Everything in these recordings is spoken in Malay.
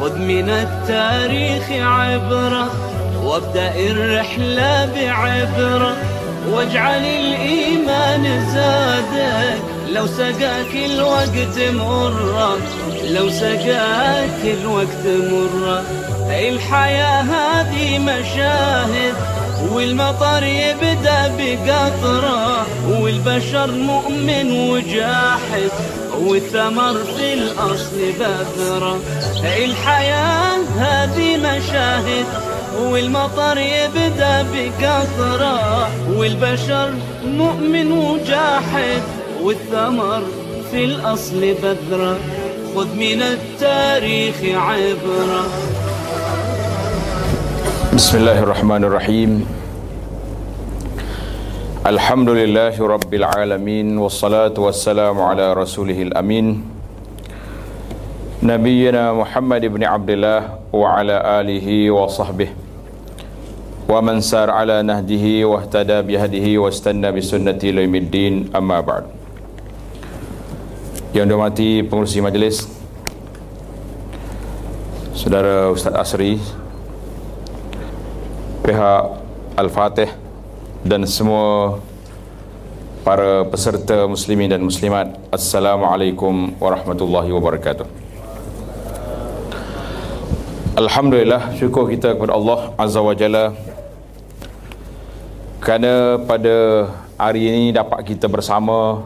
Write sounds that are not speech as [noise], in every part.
خذ من التاريخ عبرة وابدأ الرحلة بعبرة واجعل الإيمان زادك لو سقاك الوقت مرة لو سقاك الوقت مرة الحياة هذه مشاهد والمطر يبدا بقطره والبشر مؤمن وجاحد والثمر في الاصل بذره الحياه هذه مشاهد والمطر يبدا بقطره والبشر مؤمن وجاحد والثمر في الاصل بذره خذ من التاريخ عبره Bismillahirrahmanirrahim Alhamdulillahi Rabbil Alamin Wassalatu wassalamu ala rasulihil amin Nabiyyina Muhammad ibn Abdullah Wa ala alihi wa sahbih Wa man sar ala nahdihi wa ihtada bihadihi Wa istanna bi sunnati laimiddin amma ba'd Yang dihormati pengurusi majlis Saudara Ustaz Asri pihak Al-Fatih dan semua para peserta muslimin dan muslimat Assalamualaikum warahmatullahi wabarakatuh Alhamdulillah syukur kita kepada Allah Azza wa Jalla kerana pada hari ini dapat kita bersama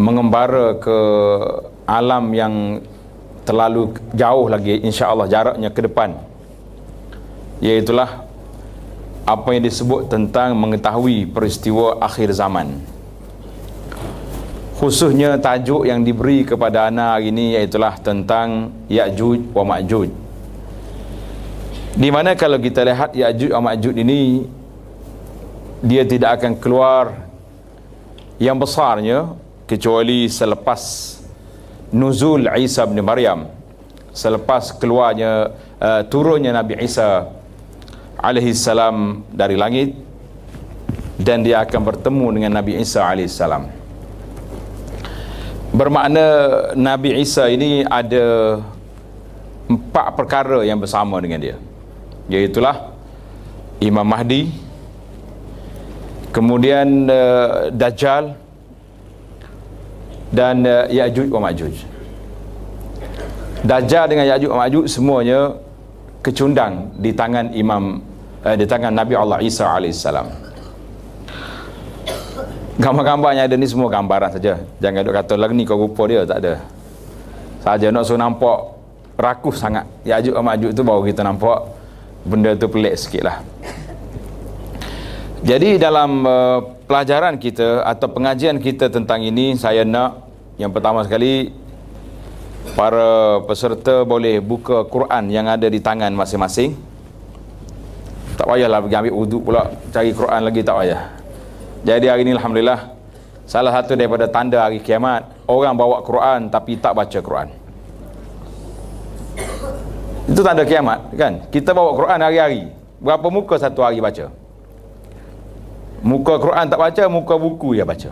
mengembara ke alam yang terlalu jauh lagi insya-Allah jaraknya ke depan Iaitulah apa yang disebut tentang mengetahui peristiwa akhir zaman Khususnya tajuk yang diberi kepada anak hari ini Iaitulah tentang Ya'jud wa Ma'jud Di mana kalau kita lihat Ya'jud wa Ma'jud ini Dia tidak akan keluar Yang besarnya Kecuali selepas Nuzul Isa bin Maryam Selepas keluarnya uh, Turunnya Nabi Isa alaihi salam dari langit dan dia akan bertemu dengan Nabi Isa alaihi salam. Bermakna Nabi Isa ini ada empat perkara yang bersama dengan dia. Iaitulah Imam Mahdi, kemudian uh, Dajjal dan uh, Ya'juj wa Ma'juj. Dajjal dengan Ya'juj wa Ma'juj semuanya kecundang di tangan Imam eh, di tangan Nabi Allah Isa alaihissalam. Gambar-gambarnya ada ni semua gambaran saja. Jangan duk kata lagi ni kau rupa dia tak ada. Saja nak suruh nampak rakus sangat. Yajuk sama Majuk tu baru kita nampak benda tu pelik sikit lah. Jadi dalam uh, pelajaran kita atau pengajian kita tentang ini saya nak yang pertama sekali para peserta boleh buka Quran yang ada di tangan masing-masing. Tak payahlah pergi ambil uduk pula Cari Quran lagi tak payah Jadi hari ni Alhamdulillah Salah satu daripada tanda hari kiamat Orang bawa Quran tapi tak baca Quran Itu tanda kiamat kan Kita bawa Quran hari-hari Berapa muka satu hari baca Muka Quran tak baca Muka buku dia baca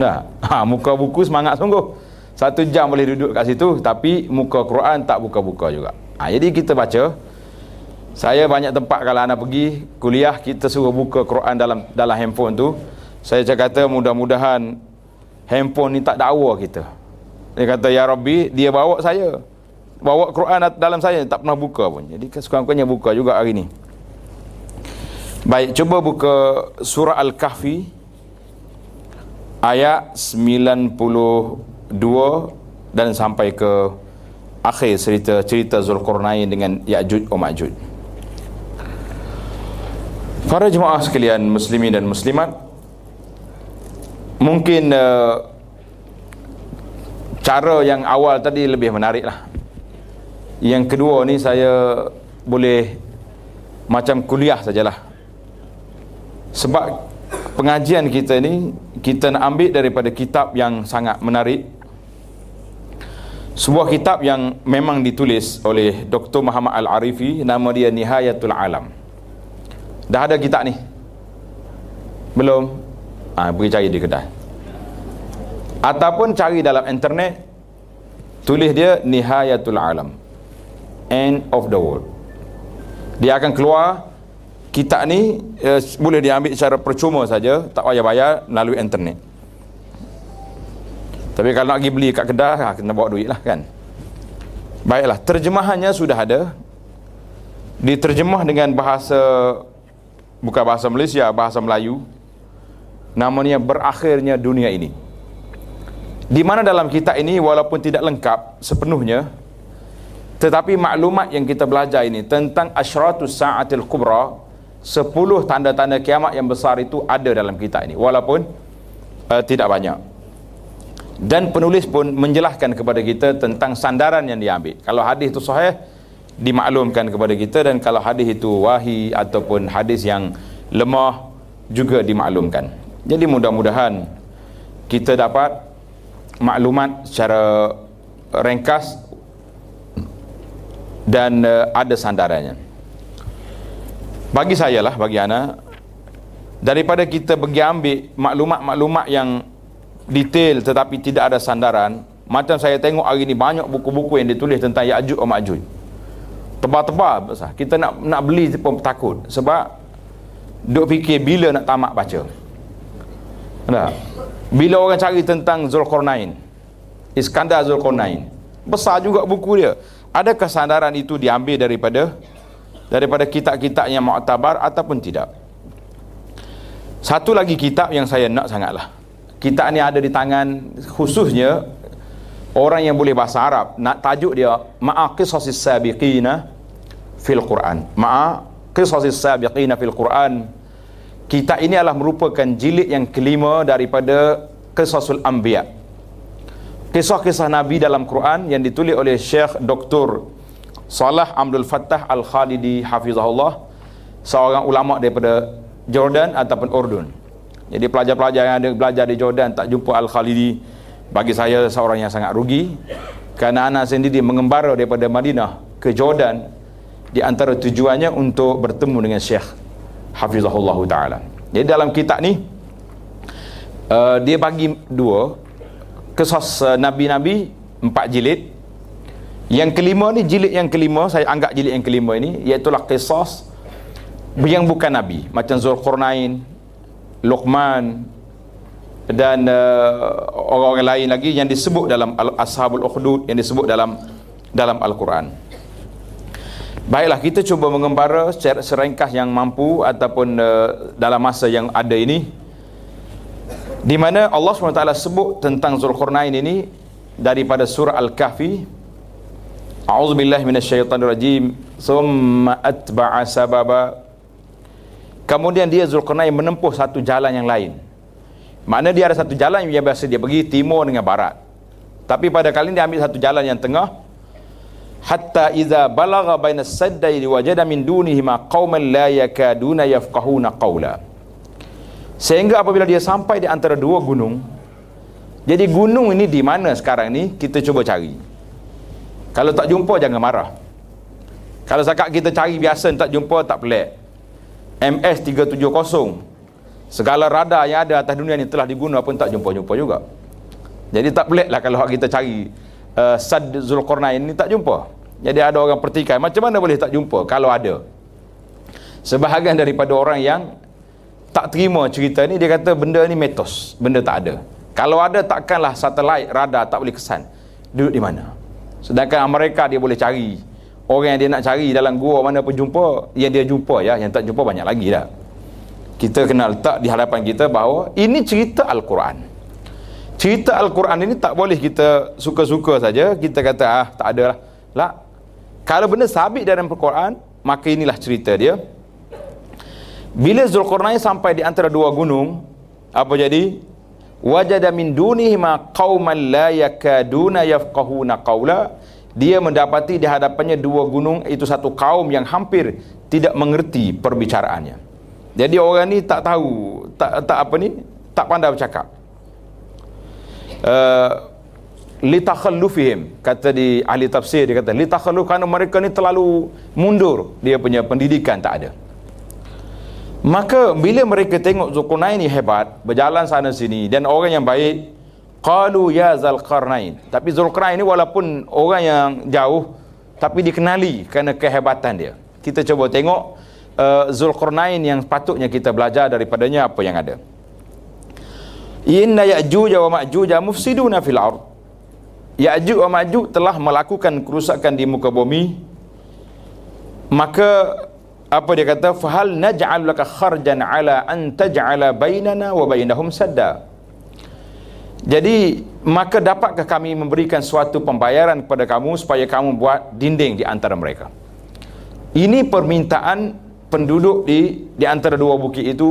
nah, [laughs] ha, Muka buku semangat sungguh Satu jam boleh duduk kat situ Tapi muka Quran tak buka-buka juga ha, Jadi kita baca saya banyak tempat kalau anda pergi kuliah kita suruh buka Quran dalam dalam handphone tu. Saya cakap kata mudah-mudahan handphone ni tak dakwa kita. Dia kata ya Rabbi dia bawa saya. Bawa Quran dalam saya tak pernah buka pun. Jadi sekurang-kurangnya buka juga hari ni. Baik, cuba buka surah Al-Kahfi ayat 92 dan sampai ke akhir cerita cerita Zulkarnain dengan Ya'juj dan Ma'juj. Um Para jemaah sekalian muslimin dan muslimat Mungkin uh, Cara yang awal tadi lebih menarik lah Yang kedua ni saya boleh Macam kuliah sajalah Sebab pengajian kita ni Kita nak ambil daripada kitab yang sangat menarik sebuah kitab yang memang ditulis oleh Dr. Muhammad Al-Arifi Nama dia Nihayatul Alam Dah ada kitab ni? Belum? Ha, pergi cari di kedai Ataupun cari dalam internet Tulis dia Nihayatul Alam End of the World Dia akan keluar Kitab ni eh, boleh diambil secara percuma saja Tak payah bayar melalui internet Tapi kalau nak pergi beli kat kedai ha, Kena bawa duit lah kan Baiklah, terjemahannya sudah ada Diterjemah dengan bahasa bukan bahasa Malaysia, bahasa Melayu namanya berakhirnya dunia ini di mana dalam kitab ini walaupun tidak lengkap sepenuhnya tetapi maklumat yang kita belajar ini tentang asyratu sa'atil kubra sepuluh tanda-tanda kiamat yang besar itu ada dalam kitab ini walaupun uh, tidak banyak dan penulis pun menjelaskan kepada kita tentang sandaran yang diambil kalau hadis itu sahih dimaklumkan kepada kita dan kalau hadis itu wahi ataupun hadis yang lemah juga dimaklumkan. Jadi mudah-mudahan kita dapat maklumat secara ringkas dan uh, ada sandarannya. Bagi saya lah, bagi Ana, daripada kita pergi ambil maklumat-maklumat yang detail tetapi tidak ada sandaran, macam saya tengok hari ini banyak buku-buku yang ditulis tentang Ya'jud dan Ma'jud tebal-tebal besar. Kita nak nak beli je pun takut sebab duk fikir bila nak tamak baca. Nah, bila orang cari tentang Zulkarnain, Iskandar Zulkarnain, besar juga buku dia. Ada kesandaran itu diambil daripada daripada kitab-kitab yang muktabar ataupun tidak. Satu lagi kitab yang saya nak sangatlah. Kitab ni ada di tangan khususnya orang yang boleh bahasa Arab. Nak tajuk dia Ma'aqisas Sabiqina fil Quran. Ma'a qisas as-sabiqina fil Quran. Kita ini adalah merupakan jilid yang kelima daripada Qisasul Anbiya. Kisah-kisah Nabi dalam Quran yang ditulis oleh Syekh Dr. Salah Abdul Fattah Al-Khalidi Hafizahullah seorang ulama daripada Jordan ataupun Urdun. Jadi pelajar-pelajar yang ada belajar di Jordan tak jumpa Al-Khalidi bagi saya seorang yang sangat rugi kerana anak sendiri mengembara daripada Madinah ke Jordan di antara tujuannya untuk bertemu dengan Syekh Hafizahullah Ta'ala jadi dalam kitab ni uh, dia bagi dua kesos uh, Nabi-Nabi empat jilid yang kelima ni jilid yang kelima saya anggap jilid yang kelima ini iaitulah kesos yang bukan Nabi macam Zulkarnain Luqman dan uh, orang-orang lain lagi yang disebut dalam Ashabul Ukhdud yang disebut dalam dalam Al-Quran Baiklah, kita cuba mengembara serengkah yang mampu ataupun uh, dalam masa yang ada ini. Di mana Allah SWT sebut tentang Zulkarnain ini daripada surah Al-Kahfi. rajim Summa atba'a sababa. Kemudian dia Zulkarnain menempuh satu jalan yang lain. Mana dia ada satu jalan yang biasa dia pergi timur dengan barat. Tapi pada kali ini dia ambil satu jalan yang tengah hatta idza balagha baina saddai wajada min dunihi ma qauman la yakaduna yafqahuna qawla sehingga apabila dia sampai di antara dua gunung jadi gunung ini di mana sekarang ni kita cuba cari kalau tak jumpa jangan marah kalau sakat kita cari biasa tak jumpa tak pelik MS 370 segala rada yang ada atas dunia ni telah diguna pun tak jumpa-jumpa juga jadi tak lah kalau kita cari uh, Sad Zulkarnain ni tak jumpa. Jadi ada orang pertikai, macam mana boleh tak jumpa kalau ada? Sebahagian daripada orang yang tak terima cerita ni, dia kata benda ni metos, benda tak ada. Kalau ada, takkanlah satelit, rada tak boleh kesan. Duduk di mana? Sedangkan Amerika dia boleh cari orang yang dia nak cari dalam gua mana pun jumpa yang dia jumpa ya yang tak jumpa banyak lagi dah kita kena letak di hadapan kita bahawa ini cerita Al-Quran cerita Al-Quran ini tak boleh kita suka-suka saja kita kata ah tak ada lah. lah kalau benda sabit dalam Al-Quran maka inilah cerita dia bila Zulqarnain sampai di antara dua gunung apa jadi wajada min dunihima qauman la yakaduna yafqahuna qawla dia mendapati di hadapannya dua gunung itu satu kaum yang hampir tidak mengerti perbicaraannya jadi orang ni tak tahu tak, tak apa ni tak pandai bercakap Uh, li takhallufihim kata di ahli tafsir dia kata li takhalluf kerana mereka ni terlalu mundur dia punya pendidikan tak ada maka bila mereka tengok Zulkarnain ni hebat berjalan sana sini dan orang yang baik qalu ya zulkarnain tapi zulkarnain ni walaupun orang yang jauh tapi dikenali kerana kehebatan dia kita cuba tengok uh, zulkarnain yang patutnya kita belajar daripadanya apa yang ada Inna ya'juj wa ma'juj mufsiduna fil ard. Ya'juj wa ma'juj telah melakukan kerusakan di muka bumi. Maka apa dia kata fahal naj'al laka kharjan ala an taj'ala bainana wa bainahum sadda. Jadi maka dapatkah kami memberikan suatu pembayaran kepada kamu supaya kamu buat dinding di antara mereka. Ini permintaan penduduk di di antara dua bukit itu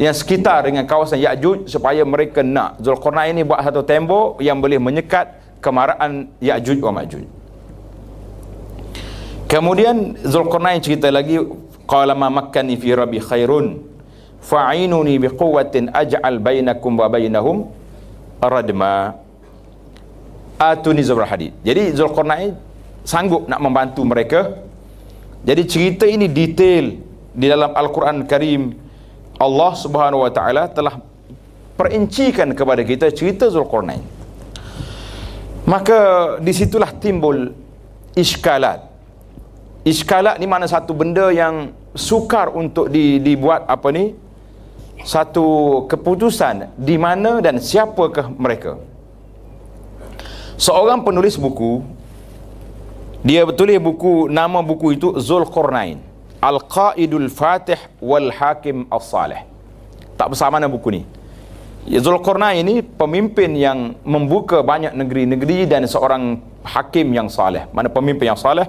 yang sekitar dengan kawasan Ya'juj supaya mereka nak Zulkarnain ini buat satu tembok yang boleh menyekat kemarahan Ya'juj wa Ma'juj. Kemudian Zulkarnain cerita lagi qala ma makkani fi rabbi khairun fa'inuni bi quwwatin aj'al bainakum wa bainahum radma atuni zubra hadid. Jadi Zulkarnain sanggup nak membantu mereka. Jadi cerita ini detail di dalam Al-Quran Karim Allah Subhanahu Wa Taala telah perincikan kepada kita cerita Zulkarnain. Maka disitulah timbul iskalat. Iskalat ni mana satu benda yang sukar untuk di, dibuat apa ni? Satu keputusan di mana dan siapakah mereka? Seorang penulis buku dia tulis buku nama buku itu Zulkarnain. Al-Qaidul Fatih wal Hakim As-Salih. Tak besar mana buku ni. Ya, Zulkarnain ini pemimpin yang membuka banyak negeri-negeri dan seorang hakim yang saleh. Mana pemimpin yang saleh?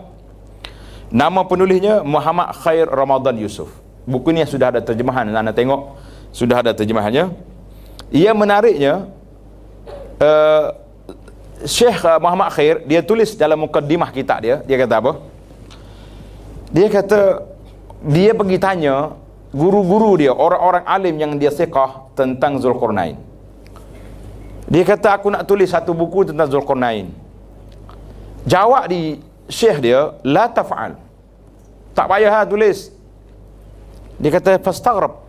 Nama penulisnya Muhammad Khair Ramadan Yusuf. Buku ni sudah ada terjemahan, anda tengok sudah ada terjemahannya. Ia menariknya uh, eh, Syekh eh, Muhammad Khair dia tulis dalam mukadimah kitab dia, dia kata apa? Dia kata dia pergi tanya guru-guru dia, orang-orang alim yang dia sekah tentang Zulkarnain. Dia kata aku nak tulis satu buku tentang Zulkarnain. Jawab di syekh dia, la taf'al. Tak payah ha, tulis. Dia kata fastagrab.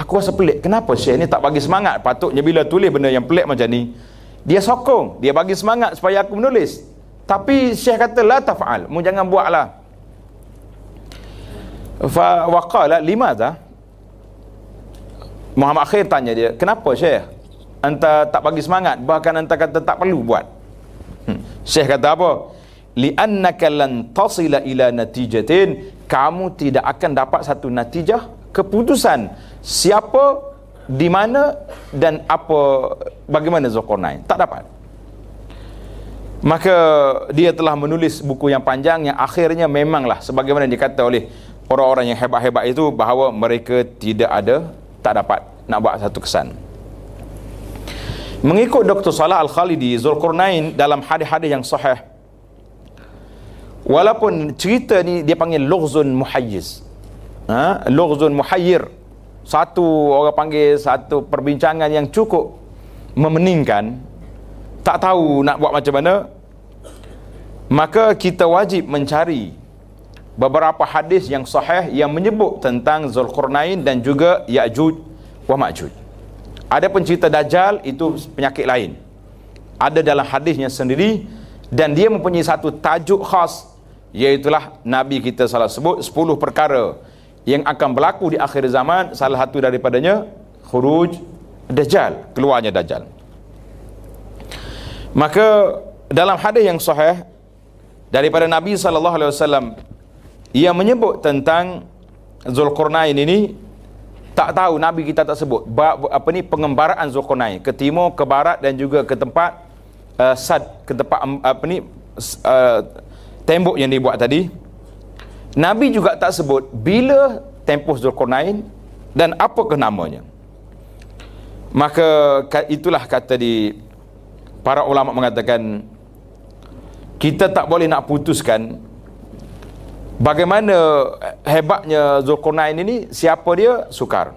Aku rasa pelik. Kenapa syekh ni tak bagi semangat? Patutnya bila tulis benda yang pelik macam ni, dia sokong, dia bagi semangat supaya aku menulis. Tapi syekh kata la taf'al, mu jangan buatlah. Fa waqala limadha? Muhammad Akhir tanya dia, kenapa Syekh? Anta tak bagi semangat, bahkan anta kata tak perlu buat. Hmm. Syekh kata apa? Li'annaka lan tasila ila natijatin, kamu tidak akan dapat satu natijah keputusan siapa di mana dan apa bagaimana Zulkarnain tak dapat maka dia telah menulis buku yang panjang yang akhirnya memanglah sebagaimana dikata oleh orang-orang yang hebat-hebat itu bahawa mereka tidak ada tak dapat nak buat satu kesan mengikut Dr. Salah Al-Khalidi Zulkarnain dalam hadis-hadis yang sahih walaupun cerita ni dia panggil lughzun muhayyiz ha? lughzun muhayyir satu orang panggil satu perbincangan yang cukup memeningkan tak tahu nak buat macam mana maka kita wajib mencari beberapa hadis yang sahih yang menyebut tentang Zulkarnain dan juga Ya'juj wa Ma'juj. Ada pencerita Dajjal itu penyakit lain. Ada dalam hadisnya sendiri dan dia mempunyai satu tajuk khas iaitulah Nabi kita salah sebut 10 perkara yang akan berlaku di akhir zaman salah satu daripadanya khuruj Dajjal, keluarnya Dajjal. Maka dalam hadis yang sahih daripada Nabi sallallahu alaihi wasallam yang menyebut tentang Zulkarnain ini tak tahu nabi kita tak sebut apa ni pengembaraan Zulkarnain ke timur ke barat dan juga ke tempat uh, sad ke tempat apa ni uh, tembok yang dibuat tadi nabi juga tak sebut bila tempoh Zulkarnain dan apa ke namanya maka itulah kata di para ulama mengatakan kita tak boleh nak putuskan bagaimana hebatnya Zulkarnain ini siapa dia sukar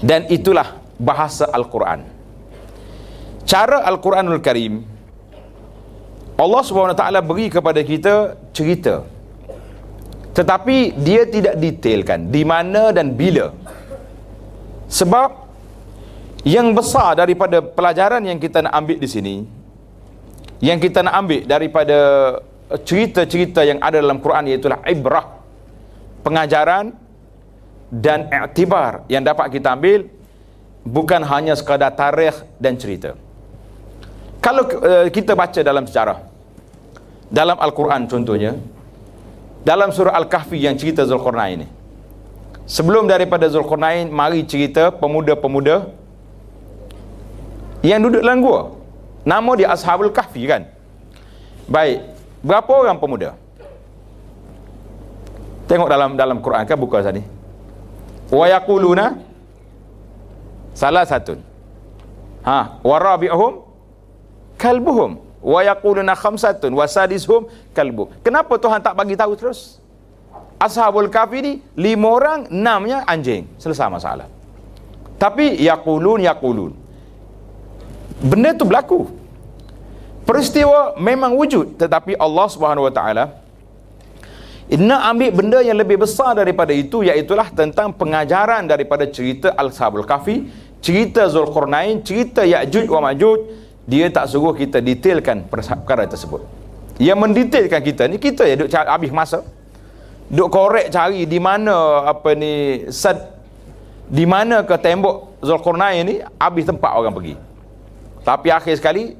dan itulah bahasa Al-Quran cara Al-Quranul Karim Allah SWT beri kepada kita cerita tetapi dia tidak detailkan di mana dan bila sebab yang besar daripada pelajaran yang kita nak ambil di sini yang kita nak ambil daripada cerita-cerita yang ada dalam Quran iaitu ibrah pengajaran dan iktibar yang dapat kita ambil bukan hanya sekadar tarikh dan cerita. Kalau uh, kita baca dalam sejarah dalam Al-Quran contohnya dalam surah Al-Kahfi yang cerita Zulkarnain ini. Sebelum daripada Zulkarnain mari cerita pemuda-pemuda yang duduk dalam gua. Nama dia Ashabul Kahfi kan. Baik, Berapa orang pemuda? Tengok dalam dalam Quran kan buka sini. Wa yaquluna salasatun. Ha, wa rabi'uhum kalbuhum wa yaquluna khamsatun wa sadisuhum kalbu. Kenapa Tuhan tak bagi tahu terus? Ashabul Kahfi ni lima orang, enamnya anjing. Selesai masalah. Tapi yaqulun yaqulun. Benda tu berlaku peristiwa memang wujud tetapi Allah Subhanahu Wa Taala ina ambil benda yang lebih besar daripada itu iaitu tentang pengajaran daripada cerita Al-Sahabul Kafi, cerita Zulkarnain, cerita Ya'juj wa Ma'juj, dia tak suruh kita detailkan perkara tersebut. Yang mendetailkan kita ni kita ya duk cari habis masa. Duk korek cari di mana apa ni sad di mana ke tembok Zulkarnain ni habis tempat orang pergi. Tapi akhir sekali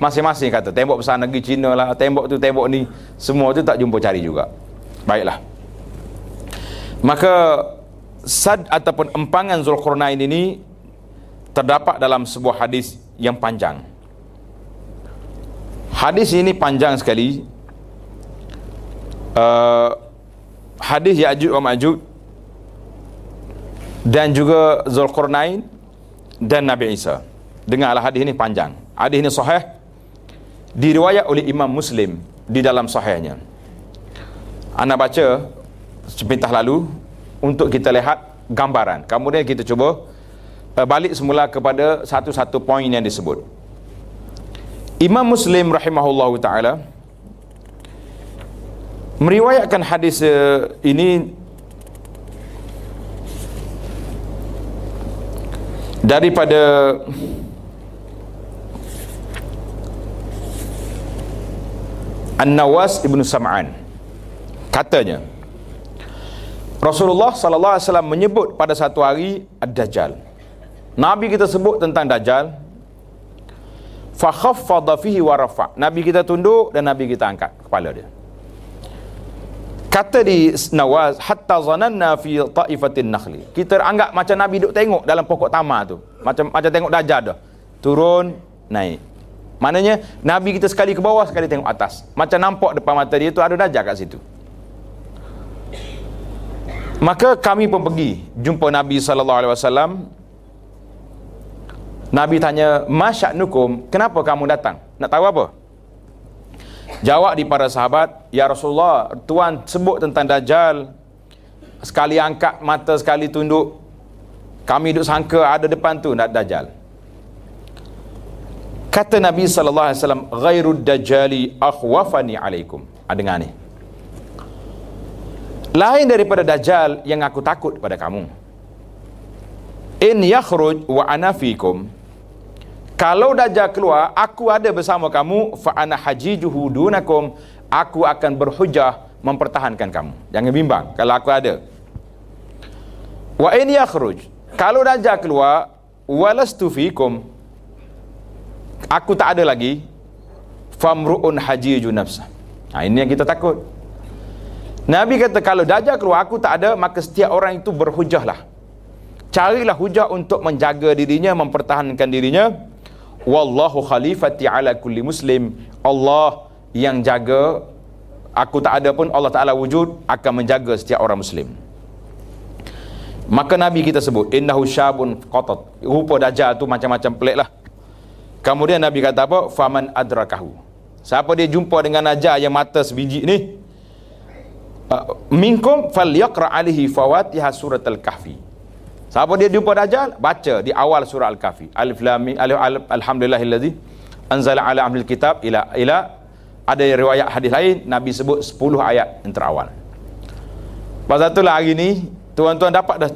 masing-masing kata tembok besar negeri Cina lah tembok tu tembok ni semua tu tak jumpa cari juga baiklah maka sad ataupun empangan Zulkarnain ini terdapat dalam sebuah hadis yang panjang hadis ini panjang sekali uh, hadis Ya'jud wa Ma'jud dan juga Zulkarnain dan Nabi Isa dengarlah hadis ini panjang hadis ini sahih diriwayat oleh Imam Muslim di dalam sahihnya. Anda baca sepintas lalu untuk kita lihat gambaran. Kemudian kita cuba eh, balik semula kepada satu-satu poin yang disebut. Imam Muslim rahimahullahu taala meriwayatkan hadis eh, ini daripada An-Nawas ibnu Sam'an katanya Rasulullah sallallahu alaihi wasallam menyebut pada satu hari ad-dajjal. Nabi kita sebut tentang dajjal. Fa khaffadha fihi wa rafa. Nabi kita tunduk dan Nabi kita angkat kepala dia. Kata di Nawaz hatta zananna fi ta'ifatin nakhli. Kita anggap macam Nabi duk tengok dalam pokok tamar tu. Macam macam tengok dajjal dah. Turun, naik. Maknanya Nabi kita sekali ke bawah sekali tengok atas. Macam nampak depan mata dia tu ada dajjal kat situ. Maka kami pun pergi jumpa Nabi saw. Nabi tanya, Nukum, kenapa kamu datang? Nak tahu apa?" Jawab di para sahabat, "Ya Rasulullah, tuan sebut tentang dajjal. Sekali angkat mata, sekali tunduk. Kami duk sangka ada depan tu nak dajjal." Kata Nabi sallallahu alaihi wasallam, "Ghairud dajjali akhwafani alaikum." Ah dengar ni. Lain daripada dajjal yang aku takut pada kamu. In yakhruj wa ana fikum. Kalau dajjal keluar, aku ada bersama kamu fa ana hajijuhu dunakum. Aku akan berhujah mempertahankan kamu. Jangan bimbang kalau aku ada. Wa in yakhruj. Kalau dajjal keluar, walastu fikum aku tak ada lagi famruun hajiju nafsah ha, ini yang kita takut Nabi kata kalau dajjal keluar aku tak ada maka setiap orang itu berhujahlah carilah hujah untuk menjaga dirinya mempertahankan dirinya wallahu khalifati ala kulli muslim Allah yang jaga aku tak ada pun Allah Taala wujud akan menjaga setiap orang muslim maka nabi kita sebut innahu syabun qatat rupa dajjal tu macam-macam pelik lah Kemudian Nabi kata apa? Faman adrakahu. Siapa dia jumpa dengan najah yang mata sebiji ni? Ah, minkum fal yaqra alihi fawatiha surat al-kahfi. Siapa dia jumpa Dajjal? Baca di awal surah Al-Kahfi. Alif lam alif Alif, Alhamdulillahilladzi. anzal ala ahli kitab ila ila ada riwayat hadis lain Nabi sebut 10 ayat yang terawal. Pasal lah hari ni tuan-tuan dapat dah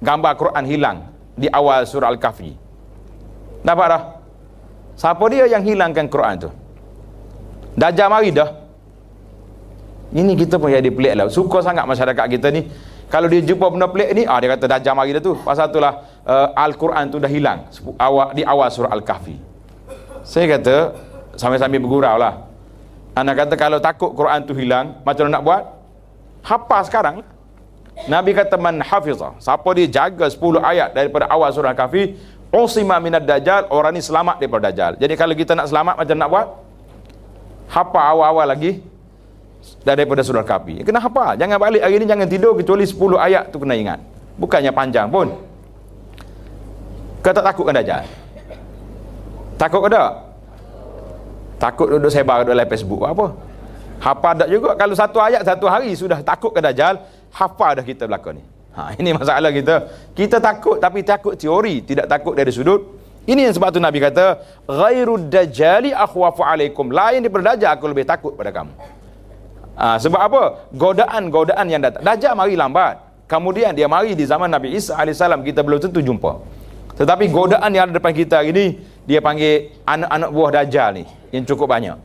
gambar Quran hilang di awal surah Al-Kahfi. Dapat dah? Siapa dia yang hilangkan Quran tu? Dajjal mari dah. Ini kita pun jadi pelik lah. Suka sangat masyarakat kita ni. Kalau dia jumpa benda pelik ni, ah, dia kata Dajjal mari dah tu. Pasal itulah uh, Al-Quran tu dah hilang. di awal surah Al-Kahfi. Saya kata, sambil-sambil bergurau lah. Anak kata kalau takut Quran tu hilang, macam nak buat? Hapa sekarang lah. Nabi kata man hafizah. Siapa dia jaga 10 ayat daripada awal surah Al-Kahfi, Usima minad dajjal Orang ni selamat daripada dajjal Jadi kalau kita nak selamat macam nak buat Hapa awal-awal lagi Daripada surah kapi Kena hapa Jangan balik hari ni jangan tidur Kecuali 10 ayat tu kena ingat Bukannya panjang pun Kau tak takutkan dajjal Takut ke tak? Takut duduk sebar duduk live Facebook apa? Hapa tak juga kalau satu ayat satu hari sudah takut ke dajal, Hapa dah kita belaka ni. Ha, ini masalah kita. Kita takut tapi takut teori, tidak takut dari sudut. Ini yang sebab tu Nabi kata, "Ghairud dajjali akhwafu alaikum." Lain daripada dajjal aku lebih takut pada kamu. Ha, sebab apa? Godaan-godaan yang datang. Dajjal mari lambat. Kemudian dia mari di zaman Nabi Isa AS kita belum tentu jumpa. Tetapi godaan yang ada depan kita hari ini dia panggil anak-anak buah dajjal ni yang cukup banyak.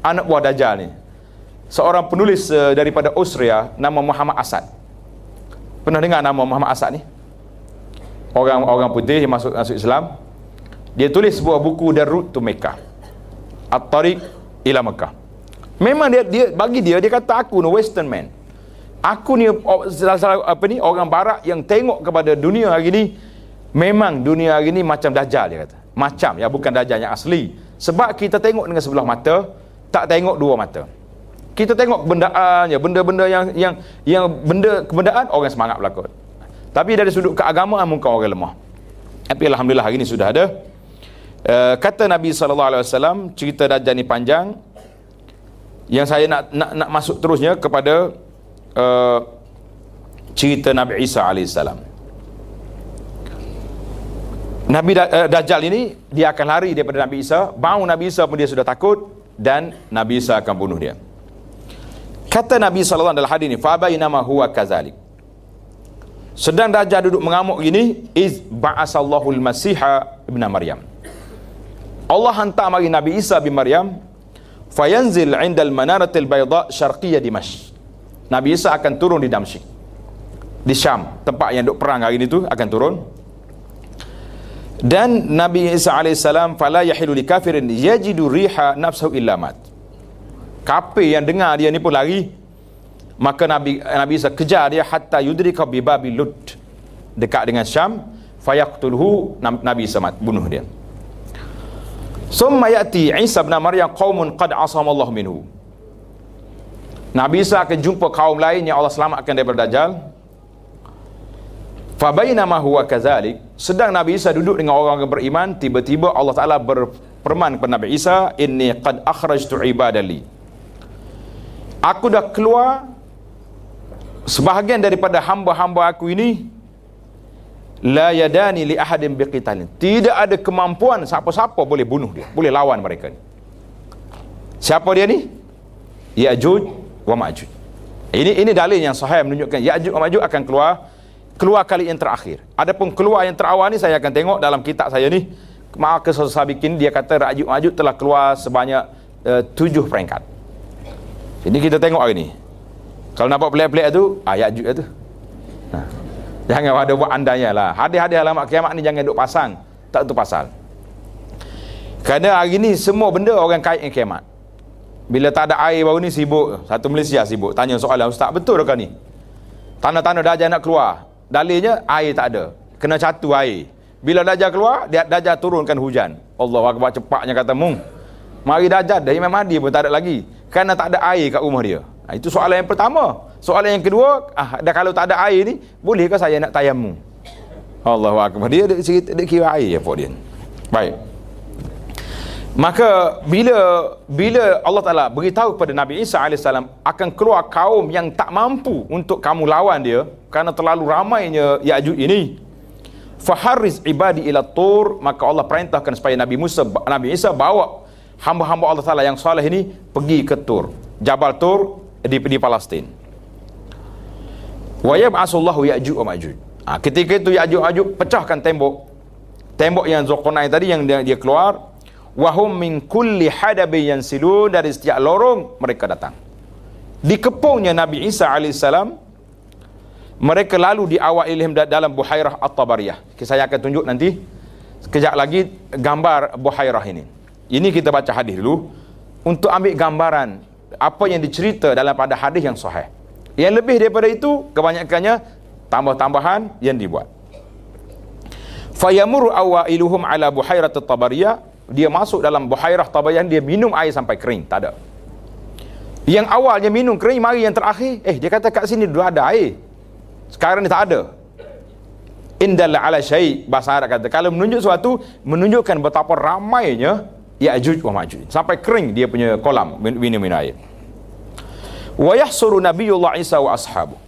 Anak buah dajjal ni. Seorang penulis uh, daripada Austria nama Muhammad Asad Pernah dengar nama Muhammad Asad ni? Orang-orang putih yang masuk masuk Islam. Dia tulis sebuah buku The Road to Mecca. At-Tariq ila Mecca. Memang dia dia bagi dia dia kata aku ni western man. Aku ni apa ni orang barat yang tengok kepada dunia hari ni memang dunia hari ni macam dajal dia kata. Macam ya bukan dajal yang asli. Sebab kita tengok dengan sebelah mata, tak tengok dua mata kita tengok bendaannya benda-benda yang yang yang benda kebendaan orang semangat berlakon tapi dari sudut keagamaan muka orang lemah tapi alhamdulillah hari ini sudah ada uh, kata Nabi sallallahu alaihi wasallam cerita dajjal ni panjang yang saya nak nak nak masuk terusnya kepada uh, cerita Nabi Isa salam. Nabi eh, Dajjal ini dia akan lari daripada Nabi Isa, bau Nabi Isa pun dia sudah takut dan Nabi Isa akan bunuh dia. Kata Nabi SAW dalam hadis ini, فَبَيْنَمَا هُوَ kazalik. Sedang Raja duduk mengamuk gini, إِذْ بَعَسَ اللَّهُ الْمَسِيحَ ibn Maryam. Allah hantar mari Nabi Isa bin Maryam, فَيَنْزِلْ عِنْدَ bayda الْبَيْضَى di Mash. Nabi Isa akan turun di Damsyik. Di Syam, tempat yang duduk perang hari ini tu akan turun. Dan Nabi Isa AS, فَلَا يَحِلُ لِكَافِرٍ yajidu riha نَفْسَهُ illa mat kafir yang dengar dia ni pun lari maka nabi nabi Isa kejar dia hatta yudrika bi babi dekat dengan syam fayaqtulhu nabi Isa mat, bunuh dia summa yati Isa bin Maryam qaumun qad asama Allah minhu Nabi Isa akan jumpa kaum lain yang Allah selamatkan daripada Dajjal Fabainama huwa kazalik Sedang Nabi Isa duduk dengan orang yang beriman Tiba-tiba Allah Ta'ala berperman kepada Nabi Isa kad akhraj tu ibadali aku dah keluar sebahagian daripada hamba-hamba aku ini la yadani li ahadin biqitalin tidak ada kemampuan siapa-siapa boleh bunuh dia boleh lawan mereka ni siapa dia ni yajuj wa majuj ini ini dalil yang sahih menunjukkan yajuj wa majuj akan keluar keluar kali yang terakhir adapun keluar yang terawal ni saya akan tengok dalam kitab saya ni maka sesabikin dia kata rajuj majuj telah keluar sebanyak uh, tujuh peringkat ini kita tengok hari ni. Kalau nampak pelik-pelik tu, ah, ayat juga tu. Nah. Ha. Jangan ada buat andanya lah. Hadis-hadis alamat kiamat ni jangan duk pasang. Tak tentu pasal. Kerana hari ni semua benda orang kait dengan kiamat. Bila tak ada air baru ni sibuk. Satu Malaysia sibuk. Tanya soalan ustaz, betul ke ni? Tanah-tanah dajah nak keluar. Dalilnya air tak ada. Kena catu air. Bila dajah keluar, dia dajah turunkan hujan. Allah Akbar cepatnya kata mung. Mari dajah dah Imam Mahdi pun tak ada lagi kerana tak ada air kat rumah dia. Ha, itu soalan yang pertama. Soalan yang kedua, ah dah kalau tak ada air ni, bolehkah saya nak tayammum? Allahu akbar. Dia ada cerita dia kira air ya Fadil. Baik. Maka bila bila Allah Taala beritahu kepada Nabi Isa AS akan keluar kaum yang tak mampu untuk kamu lawan dia kerana terlalu ramainya Yajuj ini. Faharriz ibadi ila tur, maka Allah perintahkan supaya Nabi Musa Nabi Isa bawa hamba-hamba Allah Taala yang soleh ini pergi ke Tur, Jabal Tur di di Palestin. Wa asallahu ya'ju wa ma'juj. Ah ketika itu ya'ju ya'ju pecahkan tembok. Tembok yang Zulqarnain tadi yang dia, dia keluar wa hum min kulli hadabin yansilu dari setiap lorong mereka datang. Di Dikepungnya Nabi Isa alaihissalam mereka lalu di awal ilham dalam Buhairah At-Tabariyah. Saya akan tunjuk nanti sekejap lagi gambar Buhairah ini. Ini kita baca hadis dulu untuk ambil gambaran apa yang dicerita dalam pada hadis yang sahih. Yang lebih daripada itu kebanyakannya tambah-tambahan yang dibuat. Fayamur iluhum ala buhairah tabariyah dia masuk dalam buhairah tabariyah dia minum air sampai kering tak ada. Yang awalnya minum kering mari yang terakhir eh dia kata kat sini dulu ada air. Sekarang ni tak ada. Indal ala syaih bahasa Arab kata kalau menunjuk sesuatu menunjukkan betapa ramainya Ya'juj wa oh, Ma'juj. Sampai kering dia punya kolam minum minum air. Wa yahsuru Nabiullah Isa wa ashabu.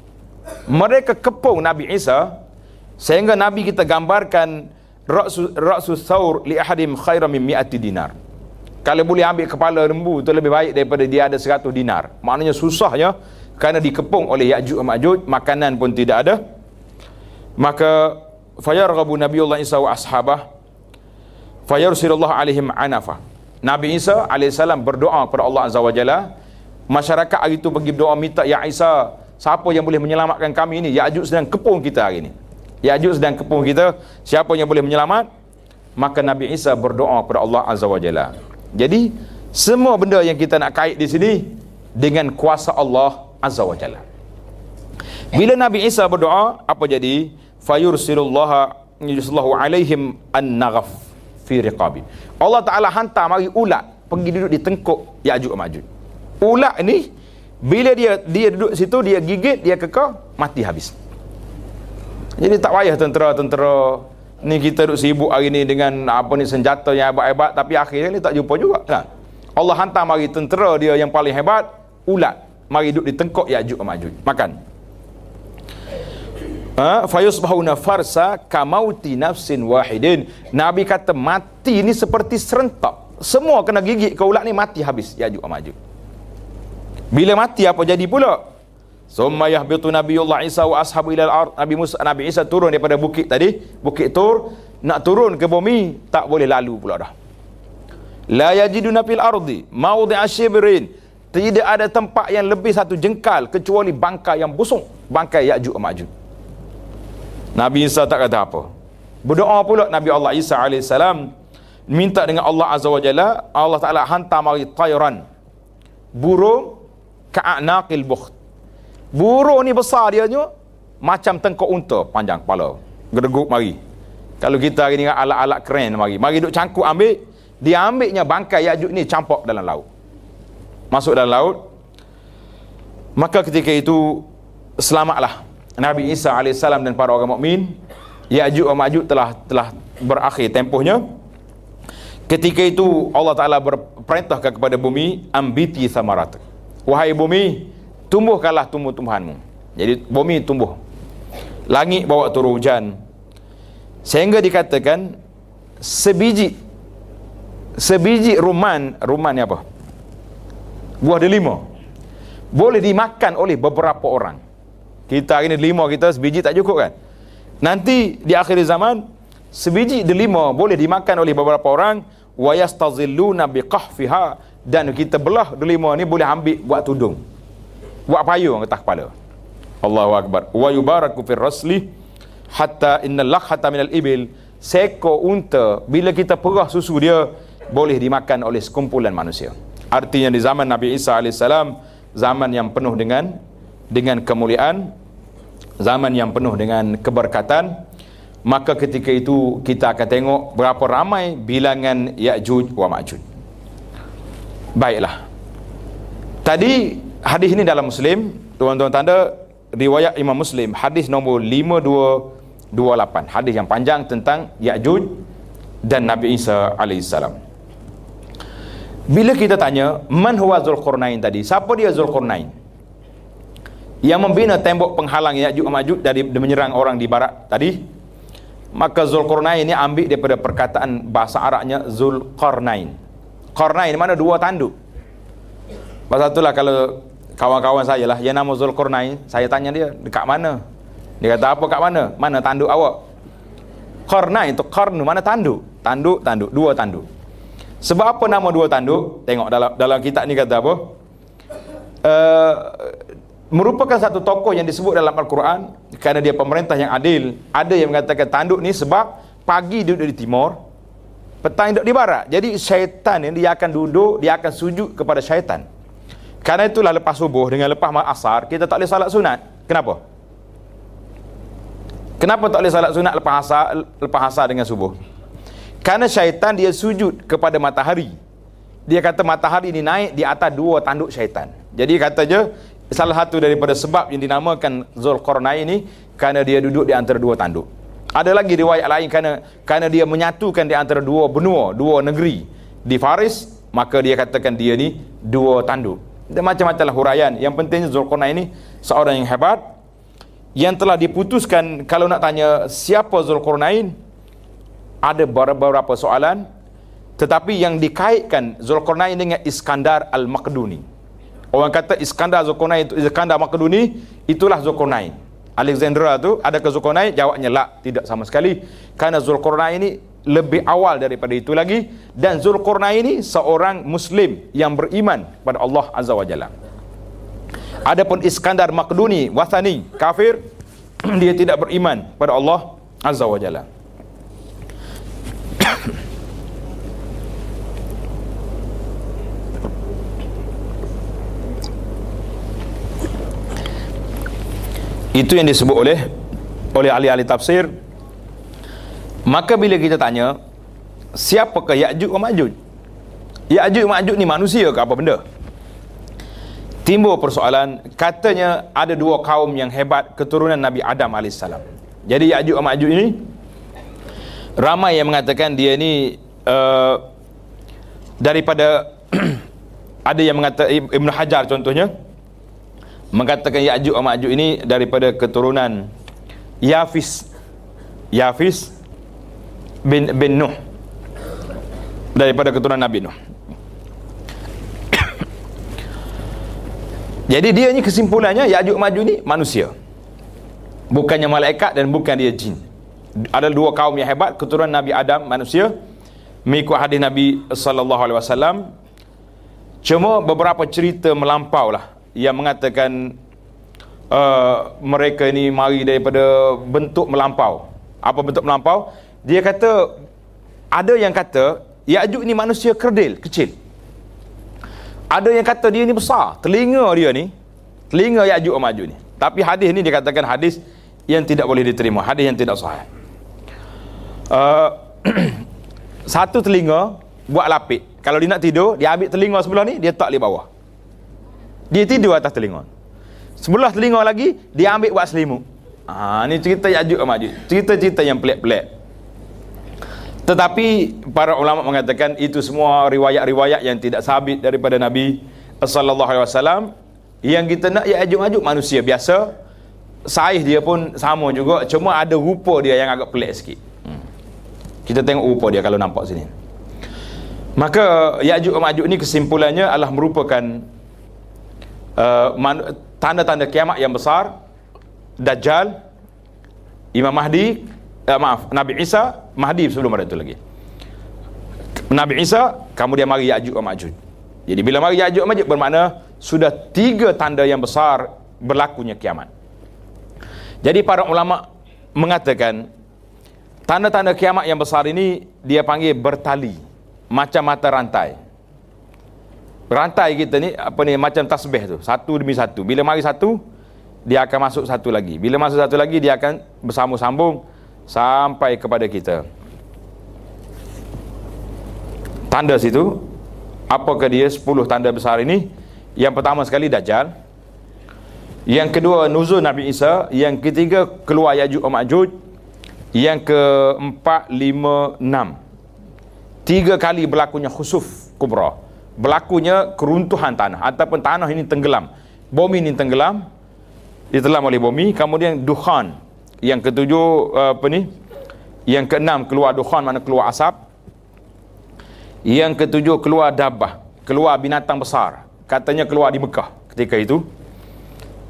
Mereka kepung Nabi Isa sehingga Nabi kita gambarkan Rasul Rasul Saur li ahadim khairam min mi'ati dinar. Kalau boleh ambil kepala lembu itu lebih baik daripada dia ada 100 dinar. Maknanya susahnya kerana dikepung oleh Ya'juj wa Ma'juj, makanan pun tidak ada. Maka fayarghabu Nabiullah Isa wa ashabahu fayursilullah alaihim anafa Nabi Isa alaihissalam berdoa kepada Allah Azza wa Jalla Masyarakat hari itu pergi berdoa minta Ya Isa, siapa yang boleh menyelamatkan kami ini Ya Ya'jud sedang kepung kita hari ini Ya'jud ya sedang kepung kita Siapa yang boleh menyelamat Maka Nabi Isa berdoa kepada Allah Azza wa Jalla Jadi, semua benda yang kita nak kait di sini Dengan kuasa Allah Azza wa Jalla Bila Nabi Isa berdoa, apa jadi? Fayursilullah alaihim an-naghaf fi riqabi. Allah Taala hantar mari ulat pergi duduk di tengkuk Yaajuj Maajuj. Ulat ni bila dia dia duduk situ dia gigit dia kekal mati habis. Jadi tak payah tentera-tentera ni kita duduk sibuk hari ni dengan apa ni senjata yang hebat-hebat tapi akhirnya ni tak jumpa juga kan. Allah hantar mari tentera dia yang paling hebat ulat mari duduk di tengkuk Yaajuj Maajuj. Makan. Ha? Fayusbahuna farsa kamauti nafsin wahidin. Nabi kata mati ni seperti serentak. Semua kena gigit ke ulat ni mati habis. ya wa ma'juj. Bila mati apa jadi pula? Summa yahbitu Nabiullah Isa wa ashabu ila ard Nabi Musa Nabi Isa turun daripada bukit tadi, bukit Tur, nak turun ke bumi tak boleh lalu pula dah. La yajidu nafil ardi mawdi'a shibrin. Tidak ada tempat yang lebih satu jengkal kecuali bangkai yang busuk, bangkai Ya'juj wa Ma'juj. Nabi Isa tak kata apa. Berdoa pula Nabi Allah Isa AS minta dengan Allah Azza wa Jalla, Allah Ta'ala hantar mari tayran. Burung ka'anakil bukht. Burung ni besar dia ni, macam tengkuk unta panjang kepala. Gereguk mari. Kalau kita hari ni dengan alat-alat keren mari. Mari duduk cangkuk ambil, diambilnya bangkai yajud ni campak dalam laut. Masuk dalam laut. Maka ketika itu, selamatlah Nabi Isa AS dan para orang mukmin Ya'jud wa Ma'jud telah telah berakhir tempohnya Ketika itu Allah Ta'ala berperintahkan kepada bumi Ambiti samarat Wahai bumi Tumbuhkanlah tumbuh-tumbuhanmu Jadi bumi tumbuh Langit bawa turun hujan Sehingga dikatakan Sebiji Sebiji ruman Ruman ni apa? Buah delima Boleh dimakan oleh beberapa orang kita hari ni lima kita sebiji tak cukup kan? Nanti di akhir zaman sebiji delima boleh dimakan oleh beberapa orang wa yastazilluna biqahfiha dan kita belah delima ni boleh ambil buat tudung. Buat payung atas kepala. Allahu akbar. Wa yubaraku fir rasli hatta inna lakhata minal ibil seko unta bila kita perah susu dia boleh dimakan oleh sekumpulan manusia. Artinya di zaman Nabi Isa alaihissalam zaman yang penuh dengan dengan kemuliaan zaman yang penuh dengan keberkatan maka ketika itu kita akan tengok berapa ramai bilangan Ya'juj wa Ma'juj baiklah tadi hadis ini dalam Muslim tuan-tuan tanda riwayat Imam Muslim hadis nombor 5228 hadis yang panjang tentang Ya'juj dan Nabi Isa AS bila kita tanya man huwa Zulqurnain tadi siapa dia Zulqurnain Zulqurnain yang membina tembok penghalang Ya'juj Ma'juj dari menyerang orang di barat tadi maka Zulkarnain ini ambil daripada perkataan bahasa Arabnya Zulkarnain Karnain mana dua tanduk pasal itulah kalau kawan-kawan saya lah yang nama Zulkarnain saya tanya dia dekat mana dia kata apa kat mana mana tanduk awak Karnain itu karnu mana tanduk tanduk tanduk dua tanduk sebab apa nama dua tanduk tengok dalam dalam kitab ni kata apa uh, merupakan satu tokoh yang disebut dalam Al-Quran kerana dia pemerintah yang adil ada yang mengatakan tanduk ni sebab pagi duduk di timur petang duduk di barat jadi syaitan ini dia akan duduk dia akan sujud kepada syaitan kerana itulah lepas subuh dengan lepas asar kita tak boleh salat sunat kenapa? kenapa tak boleh salat sunat lepas asar, lepas asar dengan subuh? kerana syaitan dia sujud kepada matahari dia kata matahari ini naik di atas dua tanduk syaitan jadi kata je salah satu daripada sebab yang dinamakan Zulqarnain ini kerana dia duduk di antara dua tanduk. Ada lagi riwayat lain kerana kerana dia menyatukan di antara dua benua, dua negeri di Faris, maka dia katakan dia ni dua tanduk. Dan macam-macam lah huraian. Yang pentingnya Zulqarnain ini seorang yang hebat yang telah diputuskan kalau nak tanya siapa Zulqarnain ada beberapa soalan tetapi yang dikaitkan Zulqarnain dengan Iskandar al Makduni. Orang kata Iskandar Zulkarnain itu Iskandar Makduni itulah Zulkarnain. Alexandra tu ada ke Zulkarnain? Jawabnya lah, tidak sama sekali. Karena Zulkarnain ini lebih awal daripada itu lagi dan Zulkarnain ini seorang muslim yang beriman pada Allah Azza wa Jalla. Adapun Iskandar Makduni Wathani kafir [clears throat] dia tidak beriman pada Allah Azza wa Jalla. Itu yang disebut oleh oleh ahli-ahli tafsir. Maka bila kita tanya, siapakah Ya'juj dan Ma'juj? Ya'juj dan Ma'juj ni manusia ke apa benda? Timbul persoalan, katanya ada dua kaum yang hebat keturunan Nabi Adam AS. Jadi Ya'juj dan Ma'juj ni, ramai yang mengatakan dia ni uh, daripada [clears throat] ada yang mengatakan Ibn Hajar contohnya, mengatakan Ya'juj dan Ma'juj ini daripada keturunan Yafis Yafis bin bin Nuh daripada keturunan Nabi Nuh. [coughs] Jadi dia ni kesimpulannya Ya'juj Ma'juj ni manusia. Bukannya malaikat dan bukan dia jin. Ada dua kaum yang hebat keturunan Nabi Adam manusia mengikut hadis Nabi sallallahu alaihi wasallam. Cuma beberapa cerita melampau lah yang mengatakan uh, mereka ini mari daripada bentuk melampau. Apa bentuk melampau? Dia kata ada yang kata Ya'juj ni manusia kerdil, kecil. Ada yang kata dia ni besar, telinga dia ni, telinga Ya'juj dan Ma'juj ni. Tapi hadis ni dikatakan hadis yang tidak boleh diterima, hadis yang tidak sahih. Uh, [clears throat] satu telinga buat lapik. Kalau dia nak tidur, dia ambil telinga sebelah ni, dia tak di bawah. Dia tidur atas telinga. Sebelah telinga lagi, dia ambil buat selimut. Ah, ni cerita Yajud sama Majud. Cerita-cerita yang pelik-pelik. Tetapi para ulama mengatakan itu semua riwayat-riwayat yang tidak sabit daripada Nabi sallallahu alaihi wasallam yang kita nak Yajud Majud manusia biasa. Saiz dia pun sama juga, cuma ada rupa dia yang agak pelik sikit. Hmm. Kita tengok rupa dia kalau nampak sini. Maka Yajud Majud ni kesimpulannya adalah merupakan Eh, tanda-tanda uh, kiamat yang besar Dajjal Imam Mahdi uh, maaf Nabi Isa Mahdi sebelum ada itu lagi Nabi Isa kemudian mari Ya'juj dan Ma'juj jadi bila mari Ya'juj dan Ma'juj bermakna sudah tiga tanda yang besar berlakunya kiamat jadi para ulama mengatakan tanda-tanda kiamat yang besar ini dia panggil bertali macam mata rantai rantai kita ni apa ni macam tasbih tu satu demi satu bila mari satu dia akan masuk satu lagi bila masuk satu lagi dia akan bersambung-sambung sampai kepada kita tanda situ apakah dia 10 tanda besar ini yang pertama sekali dajjal yang kedua nuzul Nabi Isa yang ketiga keluar Yajuj dan umm Majuj yang keempat lima enam tiga kali berlakunya khusuf kubra berlakunya keruntuhan tanah ataupun tanah ini tenggelam bumi ini tenggelam ditelam oleh bumi kemudian duhan yang ketujuh eh, apa ni yang keenam keluar duhan mana keluar asap yang ketujuh keluar dabah keluar binatang besar katanya keluar di Mekah ketika itu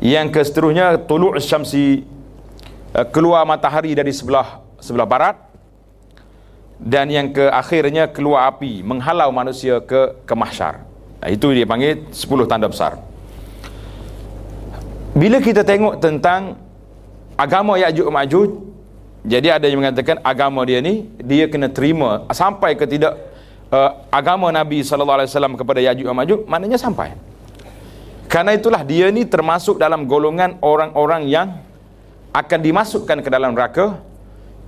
yang seterusnya tulu' syamsi eh, keluar matahari dari sebelah sebelah barat dan yang keakhirnya keluar api menghalau manusia ke ke Nah, itu dia panggil sepuluh tanda besar. Bila kita tengok tentang agama Ya'juj Ma'juj, jadi ada yang mengatakan agama dia ni dia kena terima sampai ke tidak uh, agama Nabi sallallahu alaihi wasallam kepada Ya'juj Ma'juj, maknanya sampai. Karena itulah dia ni termasuk dalam golongan orang-orang yang akan dimasukkan ke dalam neraka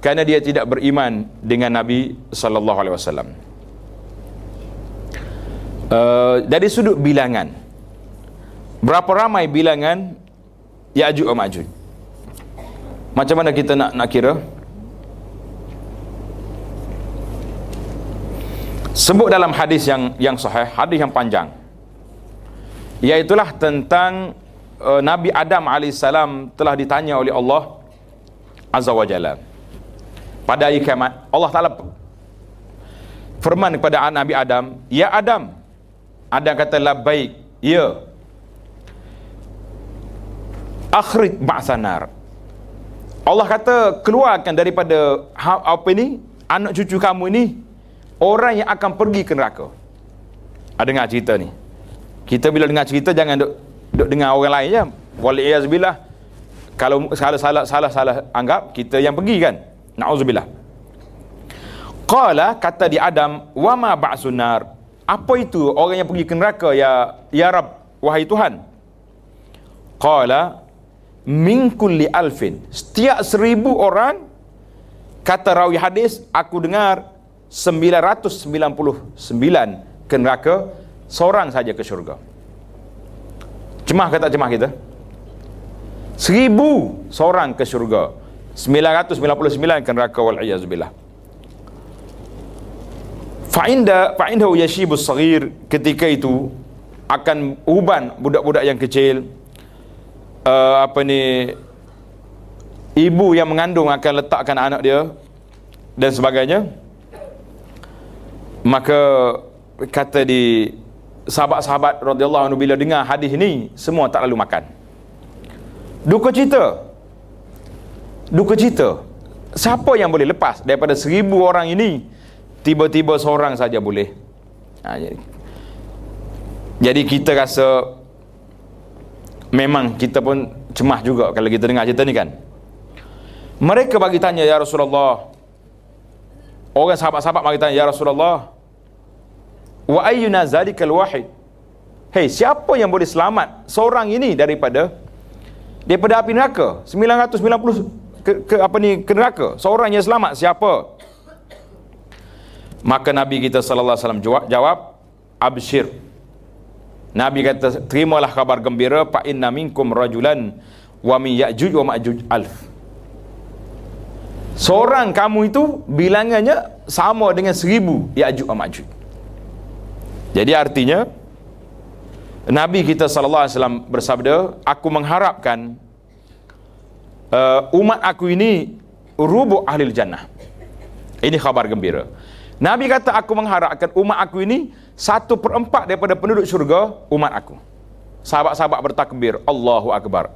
kerana dia tidak beriman dengan Nabi sallallahu alaihi wasallam. Eh, dari sudut bilangan berapa ramai bilangan Ya'juj dan Ma'juj? Macam mana kita nak nak kira? Sebut dalam hadis yang yang sahih, hadis yang panjang. Iaitulah tentang uh, Nabi Adam AS telah ditanya oleh Allah Azza wa Jalla pada hari kiamat Allah Taala firman kepada anak Nabi Adam ya Adam Adam kata la baik ya akhrij ma'sanar Allah kata keluarkan daripada ha-, apa ini anak cucu kamu ini orang yang akan pergi ke neraka ada ah, dengar cerita ni kita bila dengar cerita jangan duk, duk dengar orang lain je wali kalau salah salah salah salah anggap kita yang pergi kan Na'udzubillah. Qala kata di Adam, "Wa ma ba'sunar?" Apa itu orang yang pergi ke neraka ya ya Rab, wahai Tuhan? Qala min kulli alfin. Setiap seribu orang kata rawi hadis, aku dengar 999 ke neraka, seorang saja ke syurga. Cemah ke cemah kita? Seribu seorang ke syurga. 999 ke neraka wal iazubillah fa'inda fa'inda yashibu sagir ketika itu akan uban budak-budak yang kecil uh, apa ni ibu yang mengandung akan letakkan anak dia dan sebagainya maka kata di sahabat-sahabat radhiyallahu anhu bila dengar hadis ini semua tak lalu makan duka cita duka cita. Siapa yang boleh lepas daripada seribu orang ini? Tiba-tiba seorang saja boleh. Ha, jadi, jadi kita rasa memang kita pun cemas juga kalau kita dengar cerita ni kan. Mereka bagi tanya ya Rasulullah. Orang sahabat-sahabat bagi tanya ya Rasulullah. Wa ayyuna zalikal wahid? Hei, siapa yang boleh selamat seorang ini daripada daripada api neraka? ke, ke apa ni ke neraka seorang yang selamat siapa maka nabi kita sallallahu alaihi wasallam jawab abshir nabi kata terimalah khabar gembira fa inna minkum rajulan wa min ya'juj wa ma'juj alf seorang kamu itu bilangannya sama dengan seribu ya'juj wa ma'juj jadi artinya Nabi kita sallallahu alaihi wasallam bersabda aku mengharapkan uh, umat aku ini rubuh ahli jannah. Ini khabar gembira. Nabi kata aku mengharapkan umat aku ini satu per empat daripada penduduk syurga umat aku. Sahabat-sahabat bertakbir. Allahu Akbar.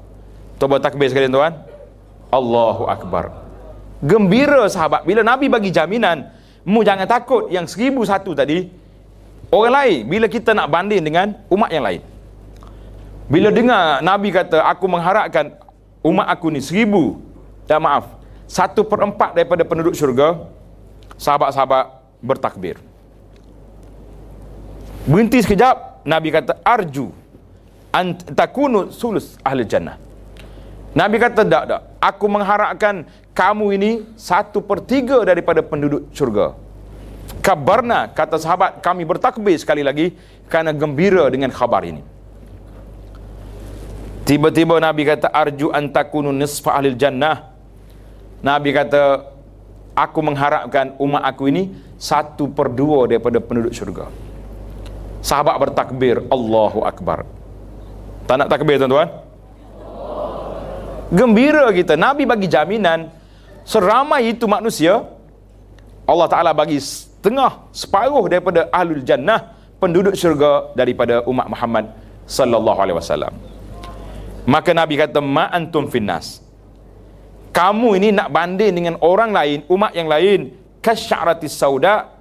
Tuan bertakbir sekalian tuan. Allahu Akbar. Gembira sahabat. Bila Nabi bagi jaminan. Mu jangan takut yang seribu satu tadi. Orang lain. Bila kita nak banding dengan umat yang lain. Bila dengar Nabi kata aku mengharapkan umat aku ni seribu tak maaf satu per empat daripada penduduk syurga sahabat-sahabat bertakbir berhenti sekejap Nabi kata arju antakunu sulus ahli jannah Nabi kata tak tak aku mengharapkan kamu ini satu per tiga daripada penduduk syurga kabarna kata sahabat kami bertakbir sekali lagi kerana gembira dengan khabar ini Tiba-tiba Nabi kata arju antakunu nisfa ahlil jannah. Nabi kata aku mengharapkan umat aku ini satu per dua daripada penduduk syurga. Sahabat bertakbir Allahu Akbar. Tak nak takbir tuan-tuan? Gembira kita. Nabi bagi jaminan seramai itu manusia Allah Ta'ala bagi setengah separuh daripada ahlul jannah penduduk syurga daripada umat Muhammad sallallahu alaihi wasallam. Maka Nabi kata ma antum finnas. Kamu ini nak banding dengan orang lain, umat yang lain, kasyaratis sauda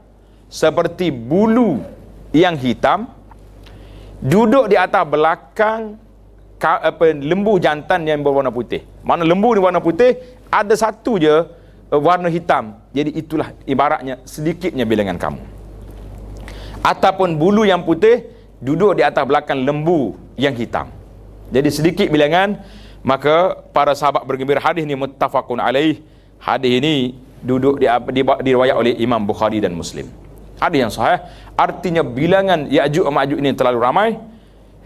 seperti bulu yang hitam duduk di atas belakang apa lembu jantan yang berwarna putih. Mana lembu ni warna putih, ada satu je eh, warna hitam. Jadi itulah ibaratnya sedikitnya bilangan kamu. Ataupun bulu yang putih duduk di atas belakang lembu yang hitam. Jadi sedikit bilangan maka para sahabat bergembira hadis ini muttafaqun alaih. Hadis ini duduk di, di, di oleh Imam Bukhari dan Muslim. Hadis yang sahih artinya bilangan Ya'juj dan Ma'juj ini terlalu ramai.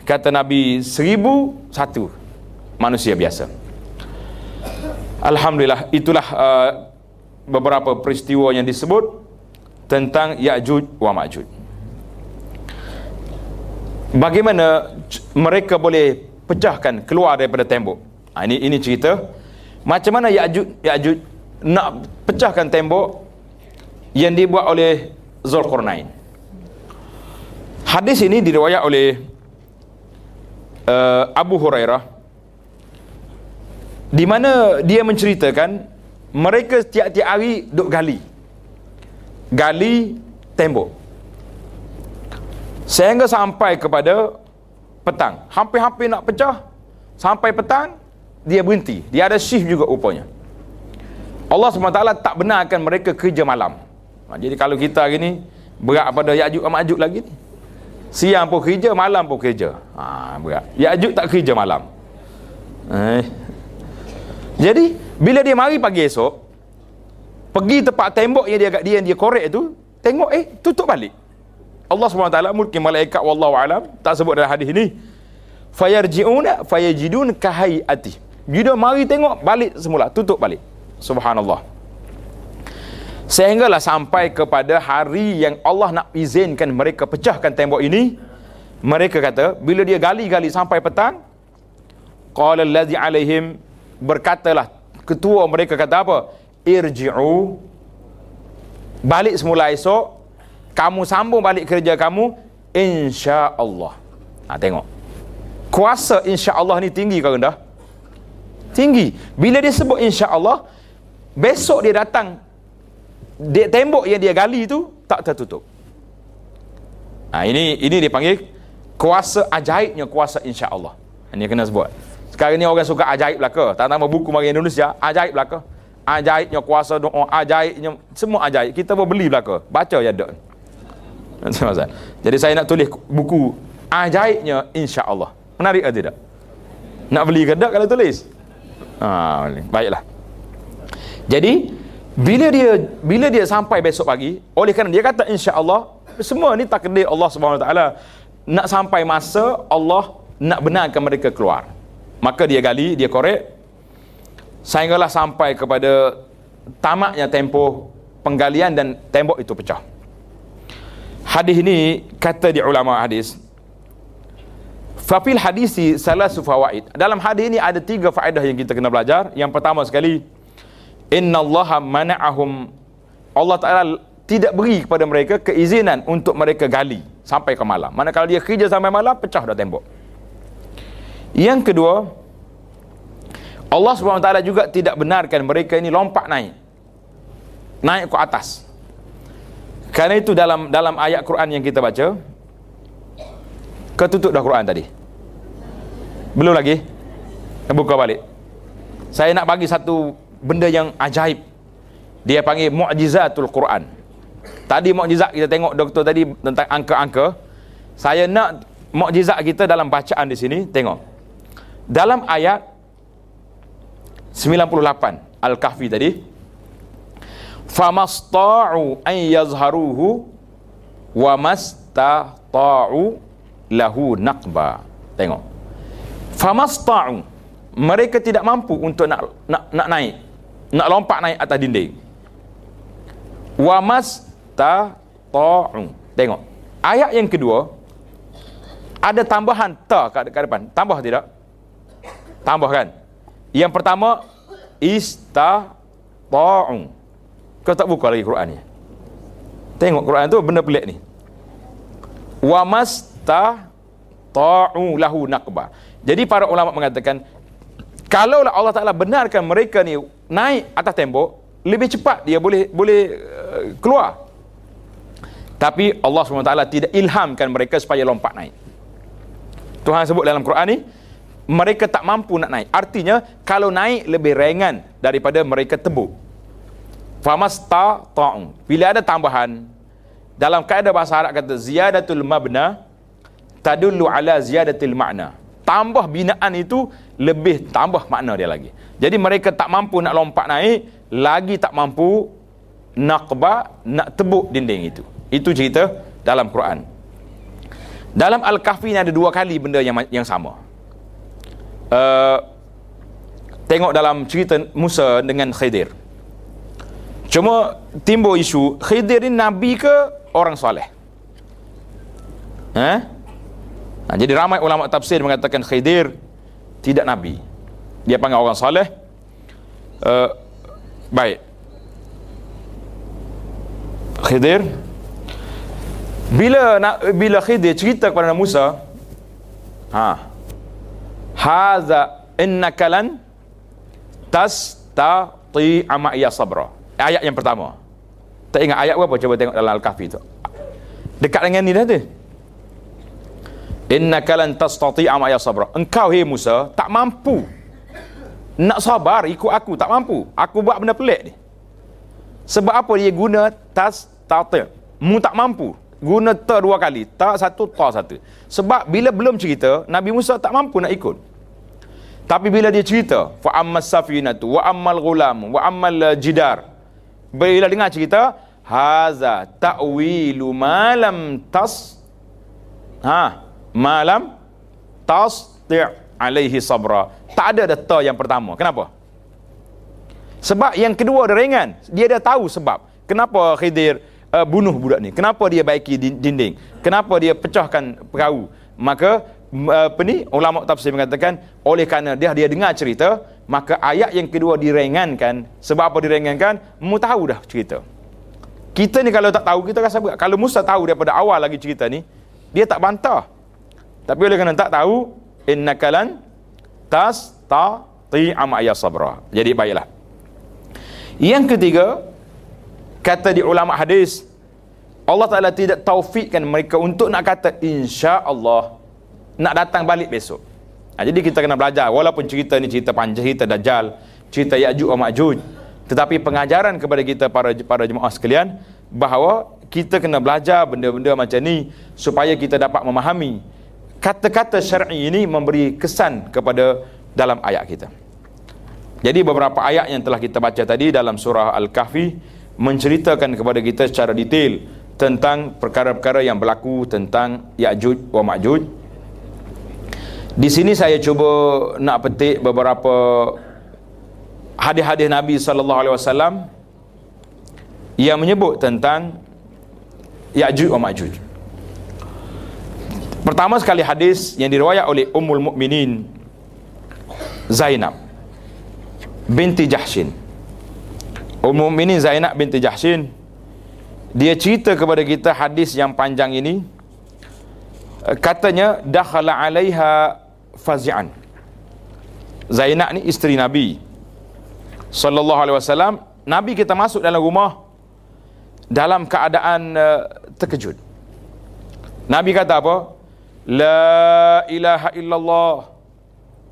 Kata Nabi seribu satu manusia biasa. Alhamdulillah itulah uh, beberapa peristiwa yang disebut tentang Ya'juj wa Ma'juj. Bagaimana mereka boleh pecahkan keluar daripada tembok. Ha, ini ini cerita macam mana Ya'juj Ya'juj nak pecahkan tembok yang dibuat oleh Zulkarnain. Hadis ini diriwayat oleh uh, Abu Hurairah di mana dia menceritakan mereka setiap-tiap hari duk gali. Gali tembok. Sehingga sampai kepada petang. Hampir-hampir nak pecah. Sampai petang, dia berhenti. Dia ada shift juga rupanya. Allah SWT tak benarkan mereka kerja malam. Ha, jadi kalau kita hari ni, berat pada Ya'jud dan Ma'jud lagi ni. Siang pun kerja, malam pun kerja. Ha, berat. Ya'jud tak kerja malam. Eh. Jadi, bila dia mari pagi esok, pergi tempat tembok yang dia agak dia dia korek tu, tengok eh, tutup balik. Allah SWT mungkin malaikat wallahu alam tak sebut dalam hadis ni. Fayarji'un fayajidun kahayati. Bila mari tengok balik semula, tutup balik. Subhanallah. Sehinggalah sampai kepada hari yang Allah nak izinkan mereka pecahkan tembok ini. Mereka kata, bila dia gali-gali sampai petang, qala allazi alaihim berkatalah ketua mereka kata apa? Irji'u balik semula esok kamu sambung balik kerja kamu insya-Allah. Ha tengok. Kuasa insya-Allah ni tinggi kau dah? Tinggi. Bila dia sebut insya-Allah, besok dia datang dia tembok yang dia gali tu tak tertutup. Ha ini ini dia panggil kuasa ajaibnya kuasa insya-Allah. Ini ha, kena sebut. Sekarang ni orang suka ajaib belaka. Tak nama buku mari Indonesia, ajaib belaka. Ajaibnya kuasa doa, ajaibnya semua ajaib. Kita boleh beli belaka. Baca ya dok. Jadi saya nak tulis buku ajaibnya insya-Allah. Menarik atau tidak? Nak beli ke tak kalau tulis? Ha, baiklah. Jadi bila dia bila dia sampai besok pagi, oleh kerana dia kata insya-Allah, semua ni takdir Allah swt nak sampai masa Allah nak benarkan mereka keluar. Maka dia gali, dia korek. Sehinggalah sampai kepada tamaknya tempoh penggalian dan tembok itu pecah hadis ni kata di ulama hadis Fafil hadisi salah sufawaid Dalam hadis ini ada tiga faedah yang kita kena belajar Yang pertama sekali Inna allaha mana'ahum Allah Ta'ala tidak beri kepada mereka keizinan untuk mereka gali sampai ke malam. Mana kalau dia kerja sampai malam, pecah dah tembok. Yang kedua, Allah SWT juga tidak benarkan mereka ini lompat naik. Naik ke atas. Karena itu dalam dalam ayat Quran yang kita baca Ketutup dah Quran tadi Belum lagi Buka balik Saya nak bagi satu benda yang ajaib Dia panggil mu'jizatul Quran Tadi mu'jizat kita tengok doktor tadi tentang angka-angka Saya nak mu'jizat kita dalam bacaan di sini Tengok Dalam ayat 98 Al-Kahfi tadi famasta'u an yazharuhu wa mastata'u lahu naqba tengok famasta'u mereka tidak mampu untuk nak nak nak naik nak lompat naik atas dinding wa mastata'u tengok ayat yang kedua ada tambahan ta kat dekat depan tambah tidak tambah kan yang pertama ista kau tak buka lagi Quran ni. Tengok Quran tu benda pelik ni. Wa masta ta'u lahu naqba. Jadi para ulama mengatakan kalaulah Allah Taala benarkan mereka ni naik atas tembok, lebih cepat dia boleh boleh eh, keluar. Tapi Allah SWT tidak ilhamkan mereka supaya lompat naik. Tuhan sebut dalam Quran ni, mereka tak mampu nak naik. Artinya, kalau naik lebih ringan daripada mereka tebuk famasta ta'un. Bila ada tambahan dalam kaedah bahasa Arab kata ziyadatul mabna tadullu ala ziyadatil makna. Tambah binaan itu lebih tambah makna dia lagi. Jadi mereka tak mampu nak lompat naik, lagi tak mampu naqba nak tebuk dinding itu. Itu cerita dalam Quran. Dalam Al-Kahfi ni ada dua kali benda yang yang sama. Uh, tengok dalam cerita Musa dengan Khidir. Cuma timbul isu Khidir ni Nabi ke orang soleh? Eh? Ha? Jadi ramai ulama tafsir mengatakan Khidir tidak Nabi. Dia panggil orang soleh. Uh, baik. Khidir. Bila bila Khidir cerita kepada Musa, ha. Haza innaka lan tastati'a ma'iyya sabra. Eh, ayat yang pertama tak ingat ayat apa cuba tengok dalam al-kahfi tu dekat dengan ni dah tu innaka lan tastati'a ma sabra engkau hei Musa tak mampu nak sabar ikut aku tak mampu aku buat benda pelik ni sebab apa dia guna tas tata mu tak mampu guna ta dua kali ta satu ta satu sebab bila belum cerita Nabi Musa tak mampu nak ikut tapi bila dia cerita fa ammas safinatu wa ammal gulam, wa ammal jidar Berilah dengar cerita haza ta'wilu malam tas ha malam tas tasti alaihi sabra. Tak ada data yang pertama. Kenapa? Sebab yang kedua dia ringan. Dia dah tahu sebab. Kenapa Khidir uh, bunuh budak ni? Kenapa dia baiki dinding? Kenapa dia pecahkan perahu? Maka eh, apa ni ulama tafsir mengatakan oleh kerana dia dia dengar cerita maka ayat yang kedua direngankan sebab apa direngankan mu tahu dah cerita kita ni kalau tak tahu kita rasa berat kalau Musa tahu daripada awal lagi cerita ni dia tak bantah tapi oleh kerana tak tahu innakalan tas ta ti amaya sabra jadi baiklah yang ketiga kata di ulama hadis Allah Taala tidak taufikkan mereka untuk nak kata insya-Allah nak datang balik besok Ha, jadi kita kena belajar walaupun cerita ni cerita panjang, cerita dajjal, cerita Yajuj wa Majuj. Tetapi pengajaran kepada kita para para jemaah sekalian bahawa kita kena belajar benda-benda macam ni supaya kita dapat memahami kata-kata syar'i ini memberi kesan kepada dalam ayat kita. Jadi beberapa ayat yang telah kita baca tadi dalam surah Al-Kahfi menceritakan kepada kita secara detail tentang perkara-perkara yang berlaku tentang Ya'juj wa Ma'juj. Di sini saya cuba nak petik beberapa hadis-hadis Nabi sallallahu alaihi wasallam yang menyebut tentang Ya'juj wa Ma'juj. Pertama sekali hadis yang diriwayat oleh Ummul Mukminin Zainab binti Jahshin. Ummul Mukminin Zainab binti Jahshin dia cerita kepada kita hadis yang panjang ini katanya dakhala 'alaiha fazi'an Zainab ni isteri Nabi Sallallahu alaihi wasallam Nabi kita masuk dalam rumah Dalam keadaan uh, terkejut Nabi kata apa? La ilaha illallah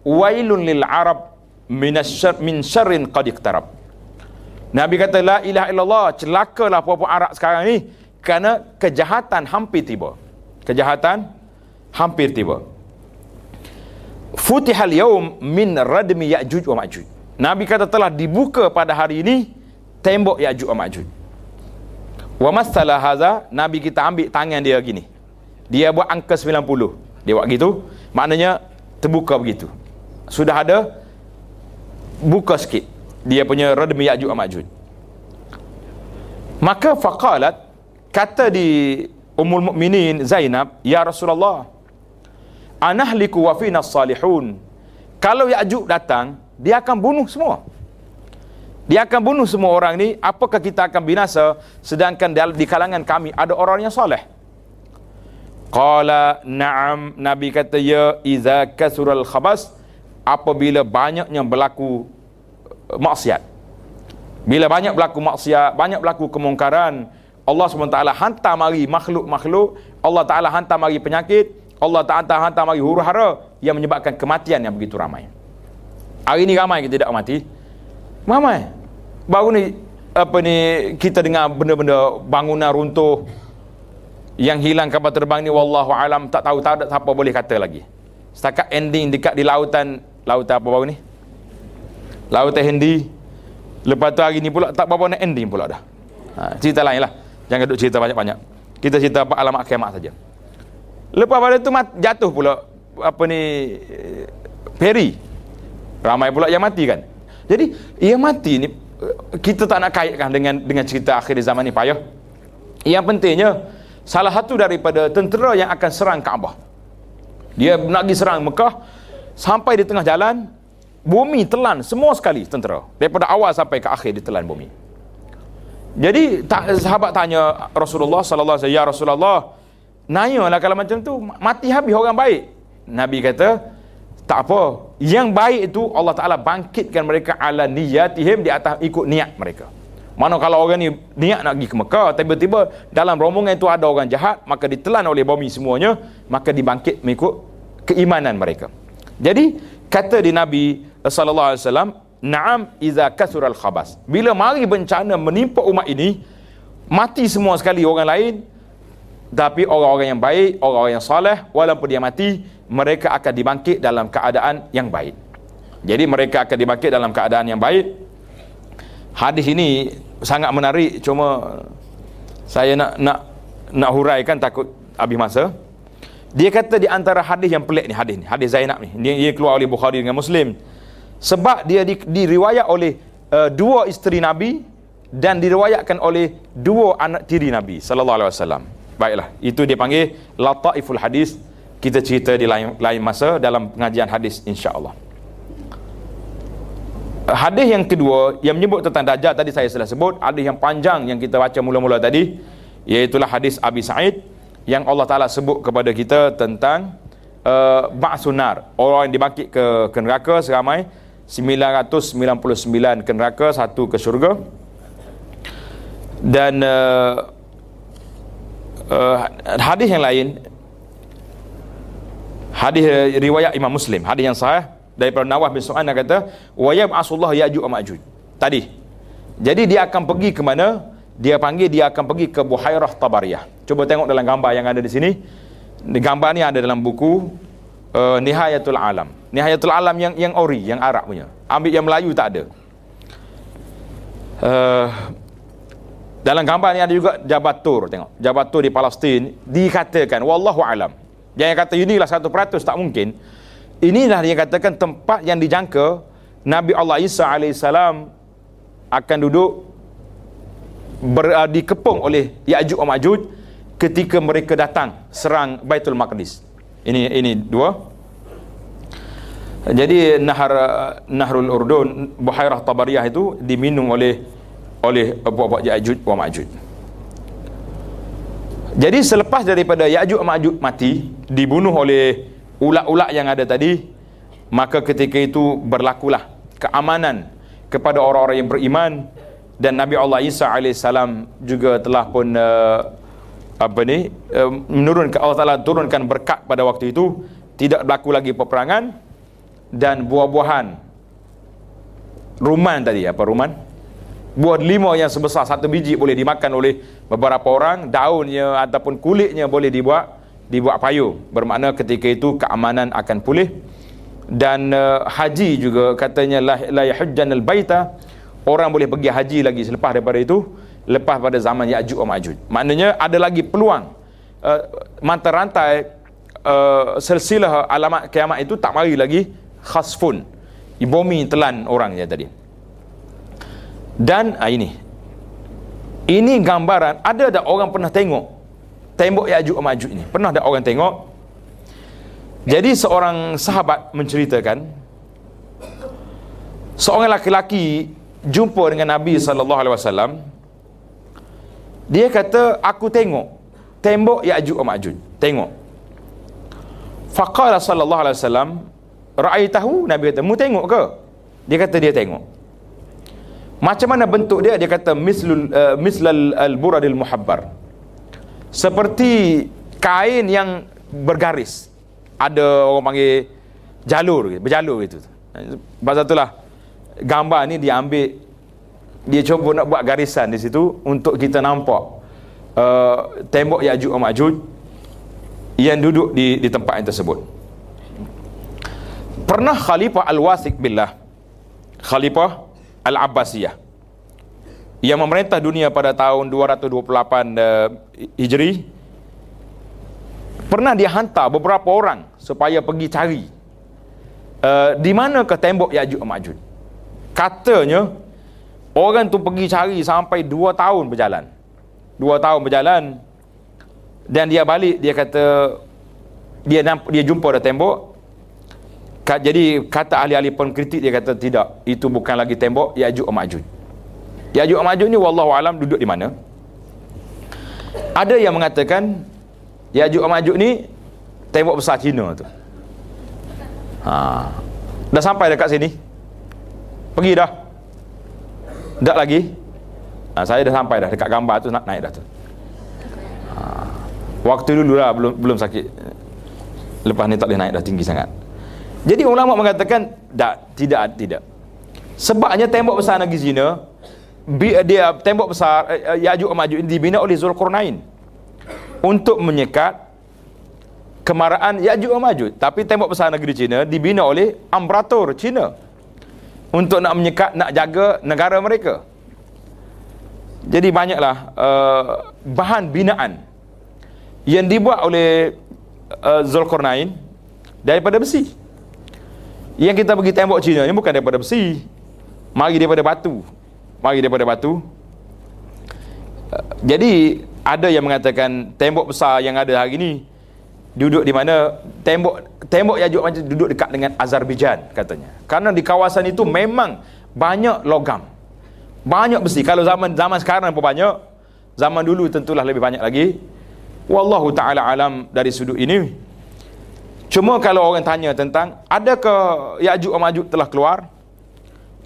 Wailun lil Arab minasyar, Min syarrin qad iqtarab Nabi kata la ilaha illallah celakalah puan-puan Arab sekarang ni kerana kejahatan hampir tiba. Kejahatan hampir tiba. Futihal yaum min radmi Ya'juj wa Ma'juj. Nabi kata telah dibuka pada hari ini tembok Ya'juj wa Ma'juj. Wa masalah haza, Nabi kita ambil tangan dia gini. Dia buat angka 90. Dia buat gitu. Maknanya terbuka begitu. Sudah ada buka sikit. Dia punya radmi Ya'juj wa Ma'juj. Maka faqalat kata di Ummul Mukminin Zainab, "Ya Rasulullah, anahliku wa fina salihun kalau Ya'juj datang dia akan bunuh semua dia akan bunuh semua orang ni apakah kita akan binasa sedangkan di kalangan kami ada orang yang soleh qala na'am nabi kata ya iza kasural khabas apabila banyaknya berlaku eh, maksiat bila banyak berlaku maksiat banyak berlaku kemungkaran Allah SWT hantar mari makhluk-makhluk Allah Ta'ala hantar mari penyakit Allah tak hantar hantar bagi huru hara yang menyebabkan kematian yang begitu ramai. Hari ini ramai kita tidak mati. Ramai. Baru ni apa ni kita dengar benda-benda bangunan runtuh yang hilang kapal terbang ni wallahu alam tak tahu tak ada siapa boleh kata lagi. Setakat ending dekat di lautan lautan apa baru ni? Lautan Hindi. Lepas tu hari ni pula tak apa nak ending pula dah. Ha, cerita lain lah. Jangan duduk cerita banyak-banyak. Kita cerita apa alamat kiamat saja. Lepas pada tu mat, jatuh pula apa ni peri Ramai pula yang mati kan. Jadi yang mati ni kita tak nak kaitkan dengan dengan cerita akhir zaman ni payah. Yang pentingnya salah satu daripada tentera yang akan serang Kaabah. Dia nak pergi serang Mekah sampai di tengah jalan bumi telan semua sekali tentera daripada awal sampai ke akhir ditelan bumi. Jadi tak, sahabat tanya Rasulullah sallallahu alaihi wasallam ya Rasulullah Nanyalah kalau macam tu Mati habis orang baik Nabi kata Tak apa Yang baik itu Allah Ta'ala bangkitkan mereka Ala niyatihim Di atas ikut niat mereka Mana kalau orang ni Niat nak pergi ke Mekah Tiba-tiba Dalam rombongan itu ada orang jahat Maka ditelan oleh bumi semuanya Maka dibangkit mengikut Keimanan mereka Jadi Kata di Nabi Sallallahu Alaihi Wasallam Naam iza kasur al-khabas Bila mari bencana menimpa umat ini Mati semua sekali orang lain tapi orang-orang yang baik, orang-orang yang soleh, walaupun dia mati, mereka akan dibangkit dalam keadaan yang baik. Jadi mereka akan dibangkit dalam keadaan yang baik. Hadis ini sangat menarik, cuma saya nak nak nak huraikan takut habis masa. Dia kata di antara hadis yang pelik ni, hadis ni, hadis Zainab ni. Dia, dia keluar oleh Bukhari dengan Muslim. Sebab dia di, diriwayat oleh uh, dua isteri Nabi dan diriwayatkan oleh dua anak tiri Nabi sallallahu alaihi wasallam. Baiklah, itu dia panggil lataiful hadis. Kita cerita di lain, lain masa dalam pengajian hadis insya-Allah. Hadis yang kedua yang menyebut tentang dajjal tadi saya sudah sebut, hadis yang panjang yang kita baca mula-mula tadi, iaitu hadis Abi Sa'id yang Allah Taala sebut kepada kita tentang uh, eh, ba'sunar, orang yang dibangkit ke, ke neraka seramai 999 ke neraka, satu ke syurga. Dan uh, uh, hadis yang lain hadis riwayat Imam Muslim hadis yang sahih daripada Nawah bin Su'an yang kata wa ya'asullah ya'ju wa ma'juj tadi jadi dia akan pergi ke mana dia panggil dia akan pergi ke Buhairah Tabariyah cuba tengok dalam gambar yang ada di sini gambar ni ada dalam buku uh, Nihayatul Alam Nihayatul Alam yang yang ori yang Arab punya ambil yang Melayu tak ada uh, dalam gambar ni ada juga Jabat Tur tengok. Jabat Tur di Palestin dikatakan wallahu alam. yang kata inilah 100% tak mungkin. Inilah yang katakan tempat yang dijangka Nabi Allah Isa alaihi akan duduk ber, uh, dikepung oleh Ya'juj dan Ma'juj ketika mereka datang serang Baitul Maqdis. Ini ini dua. Jadi Nahar Nahrul Urdun Buhairah Tabariyah itu diminum oleh oleh buat-buat Ya'jud wa Ma'jud. Jadi selepas daripada Ya'jud wa Ma'jud mati, dibunuh oleh ulat-ulat yang ada tadi, maka ketika itu berlakulah keamanan kepada orang-orang yang beriman dan Nabi Allah Isa AS juga telah pun uh, apa ni uh, eh, menurunkan Allah Taala turunkan berkat pada waktu itu tidak berlaku lagi peperangan dan buah-buahan ruman tadi apa ruman buah delima yang sebesar satu biji boleh dimakan oleh beberapa orang daunnya ataupun kulitnya boleh dibuat dibuat payu. bermakna ketika itu keamanan akan pulih dan uh, haji juga katanya lah, la yahujjanal baita orang boleh pergi haji lagi selepas daripada itu lepas pada zaman Ya'juj dan Ma'juj maknanya ada lagi peluang uh, mata rantai uh, silsilah alamat kiamat itu tak mari lagi khasfun bumi telan orangnya tadi dan ah, ini Ini gambaran Ada tak orang pernah tengok Tembok yang Ya'jud Ma'jud ni Pernah tak orang tengok Jadi seorang sahabat menceritakan Seorang lelaki laki Jumpa dengan Nabi SAW Dia kata Aku tengok Tembok yang Ya'jud Ma'jud Tengok Faqala sallallahu alaihi wasallam ra'aitahu Nabi kata mu tengok ke dia kata dia tengok macam mana bentuk dia? Dia kata mislul uh, mislal al-buradil muhabbar. Seperti kain yang bergaris. Ada orang panggil jalur, berjalur gitu. Sebab satulah gambar ni diambil dia cuba nak buat garisan di situ untuk kita nampak uh, tembok Ya'juj dan Ma'juj yang duduk di, di tempat yang tersebut. Pernah Khalifah Al-Wasik Billah Khalifah Al-Abbasiyah yang memerintah dunia pada tahun 228 uh, eh, Hijri pernah dia hantar beberapa orang supaya pergi cari uh, di mana ke tembok Ya'juj Majud. katanya orang tu pergi cari sampai 2 tahun berjalan 2 tahun berjalan dan dia balik dia kata dia dia jumpa ada tembok jadi kata ahli-ahli pun kritik dia kata tidak itu bukan lagi tembok Yajuj Majuj. Yajuj Majuj ni wallahu duduk di mana? Ada yang mengatakan Yajuj Majuj ni tembok besar Cina tu. Ha. Dah sampai dekat sini. Pergi dah. Tak lagi. Ha, saya dah sampai dah dekat gambar tu nak naik dah tu. Ha. Waktu dulu lah belum belum sakit. Lepas ni tak boleh naik dah tinggi sangat. Jadi ulama mengatakan tak tidak tidak. Sebabnya tembok besar negeri Cina dia tembok besar eh, eh, Yajuj Majuj ini dibina oleh Zulkarnain untuk menyekat kemarahan Yajuj Majuj. Tapi tembok besar negeri Cina dibina oleh amperator Cina untuk nak menyekat nak jaga negara mereka. Jadi banyaklah uh, bahan binaan yang dibuat oleh uh, Zulkarnain daripada besi. Yang kita pergi tembok Cina ni bukan daripada besi. Mari daripada batu. Mari daripada batu. Eh, jadi ada yang mengatakan tembok besar yang ada hari ni duduk di mana tembok tembok yang macam duduk dekat dengan Azerbaijan katanya. Karena di kawasan itu memang banyak logam. Banyak besi. Kalau zaman zaman sekarang pun banyak. Zaman dulu tentulah lebih banyak lagi. Wallahu taala alam dari sudut ini. Cuma kalau orang tanya tentang adakah Ya'juj dan Ma'juj telah keluar?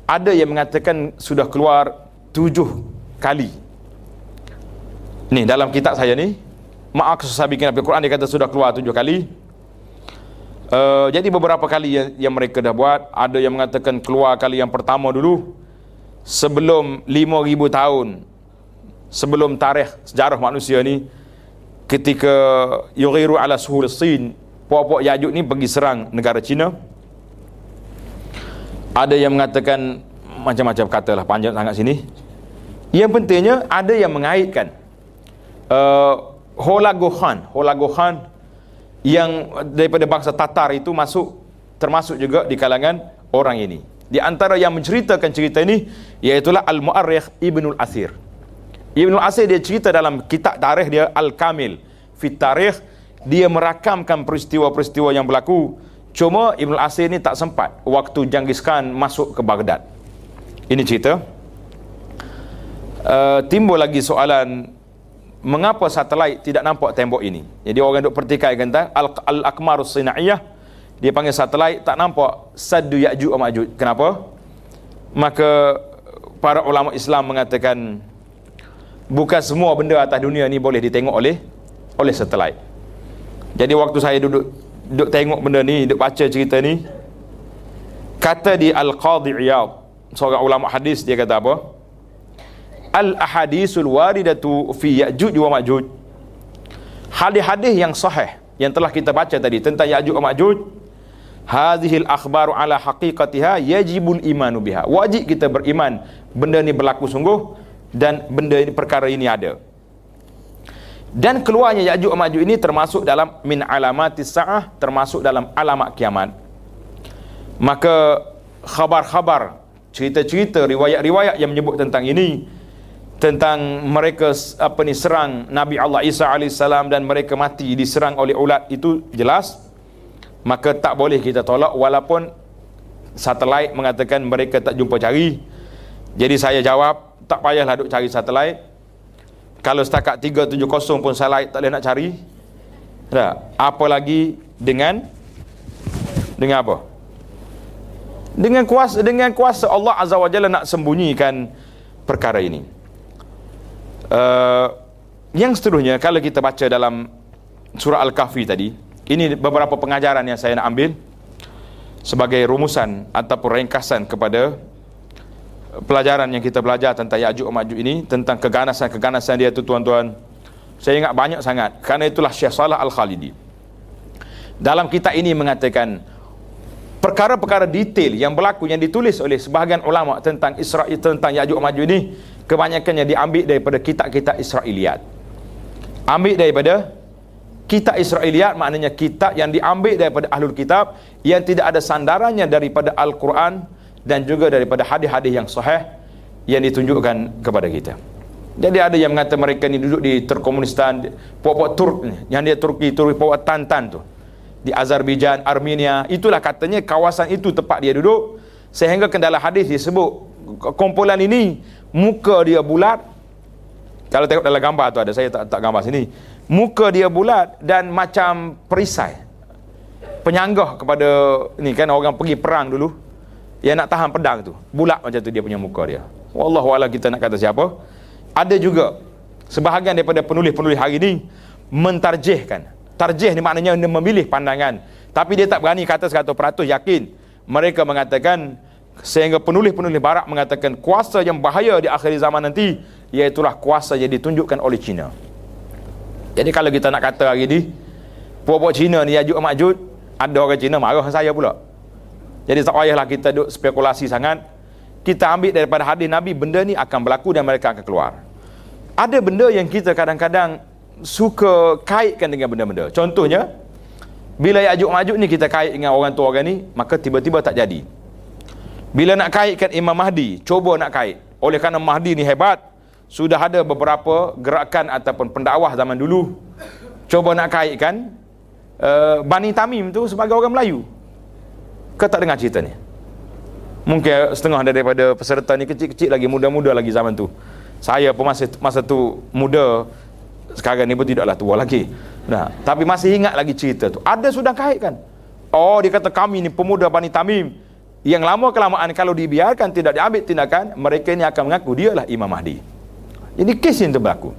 Ada yang mengatakan sudah keluar tujuh kali. Ni dalam kitab saya ni, Ma'ak Susabikin Abi Quran dia kata sudah keluar tujuh kali. Uh, jadi beberapa kali yang, yang mereka dah buat, ada yang mengatakan keluar kali yang pertama dulu sebelum lima ribu tahun sebelum tarikh sejarah manusia ni ketika yughiru ala suhul sin puak-puak Yajud ni pergi serang negara Cina ada yang mengatakan macam-macam kata lah panjang sangat sini yang pentingnya ada yang mengaitkan uh, eh, Holagohan Holagohan yang daripada bangsa Tatar itu masuk termasuk juga di kalangan orang ini di antara yang menceritakan cerita ini Iaitulah Al-Mu'arriq Ibn Al-Asir Ibn Al-Asir dia cerita dalam kitab tarikh dia Al-Kamil Fit Tarikh dia merakamkan peristiwa-peristiwa yang berlaku cuma Ibn Asir ni tak sempat waktu Janggis Khan masuk ke Baghdad ini cerita uh, timbul lagi soalan mengapa satelit tidak nampak tembok ini jadi orang duk pertikai kan Al-Akmar Sina'iyah dia panggil satelit tak nampak Saddu Ya'jud Ma'jud kenapa? maka para ulama Islam mengatakan bukan semua benda atas dunia ni boleh ditengok oleh oleh satelit jadi waktu saya duduk duduk tengok benda ni, duduk baca cerita ni, kata di Al-Qadhi Iyad, seorang ulama hadis dia kata apa? Al-ahadisul waridatu fi Ya'juj wa Ma'juj. Hadis-hadis yang sahih yang telah kita baca tadi tentang Ya'juj wa Ma'juj, hadhihi al-akhbaru ala haqiqatiha yajibul imanu biha. Wajib kita beriman benda ni berlaku sungguh dan benda ini perkara ini ada. Dan keluarnya Ya'juj Ma'juj ini termasuk dalam min alamatis sa'ah, termasuk dalam alamat kiamat. Maka khabar-khabar, cerita-cerita, riwayat-riwayat yang menyebut tentang ini tentang mereka apa ni serang Nabi Allah Isa AS dan mereka mati diserang oleh ulat itu jelas maka tak boleh kita tolak walaupun satelit mengatakan mereka tak jumpa cari jadi saya jawab tak payahlah duk cari satelit kalau setakat 370 pun salah tak boleh nak cari tak lagi dengan dengan apa dengan kuasa dengan kuasa Allah Azza wa Jalla nak sembunyikan perkara ini uh, yang seterusnya kalau kita baca dalam surah Al-Kahfi tadi ini beberapa pengajaran yang saya nak ambil sebagai rumusan ataupun ringkasan kepada pelajaran yang kita belajar tentang Ya'juj Ma'juj ini tentang keganasan-keganasan dia itu tuan-tuan saya ingat banyak sangat kerana itulah Syekh Salah Al-Khalidi dalam kitab ini mengatakan perkara-perkara detail yang berlaku yang ditulis oleh sebahagian ulama tentang Israel tentang Ya'juj Ma'juj ini kebanyakannya diambil daripada kitab-kitab Israiliyat ambil daripada kitab Israiliyat maknanya kitab yang diambil daripada ahlul kitab yang tidak ada sandarannya daripada Al-Quran dan juga daripada hadis-hadis yang sahih yang ditunjukkan kepada kita. Jadi ada yang mengatakan mereka ni duduk di Turkomunistan, puak-puak Turk yang dia Turki, Turki puak Tantan tu. Di Azerbaijan, Armenia, itulah katanya kawasan itu tempat dia duduk sehingga kendala hadis disebut kumpulan ini muka dia bulat. Kalau tengok dalam gambar tu ada saya tak tak gambar sini. Muka dia bulat dan macam perisai penyanggah kepada ni kan orang pergi perang dulu yang nak tahan pedang tu bulat macam tu dia punya muka dia wallahu ala kita nak kata siapa ada juga sebahagian daripada penulis-penulis hari ini mentarjihkan tarjih ni maknanya dia memilih pandangan tapi dia tak berani kata 100% yakin mereka mengatakan sehingga penulis-penulis barat mengatakan kuasa yang bahaya di akhir zaman nanti iaitulah kuasa yang ditunjukkan oleh China jadi kalau kita nak kata hari ni, puak-puak China ni ajuk-majuk ada orang China marah saya pula jadi tak payahlah kita duk spekulasi sangat. Kita ambil daripada hadis Nabi, benda ni akan berlaku dan mereka akan keluar. Ada benda yang kita kadang-kadang suka kaitkan dengan benda-benda. Contohnya, bila Ya'juk Ma'juk ni kita kait dengan orang tua orang ni, maka tiba-tiba tak jadi. Bila nak kaitkan Imam Mahdi, cuba nak kait. Oleh kerana Mahdi ni hebat, sudah ada beberapa gerakan ataupun pendakwah zaman dulu cuba nak kaitkan uh, Bani Tamim tu sebagai orang Melayu. Kau tak dengar cerita ni? Mungkin setengah daripada peserta ni kecil-kecil lagi, muda-muda lagi zaman tu. Saya pun masa, masa tu muda, sekarang ni pun tidaklah tua lagi. Nah, tapi masih ingat lagi cerita tu. Ada sudah kait kan? Oh, dia kata kami ni pemuda Bani Tamim. Yang lama kelamaan kalau dibiarkan tidak diambil tindakan, mereka ini akan mengaku dia lah Imam Mahdi. Jadi kes yang terbaku.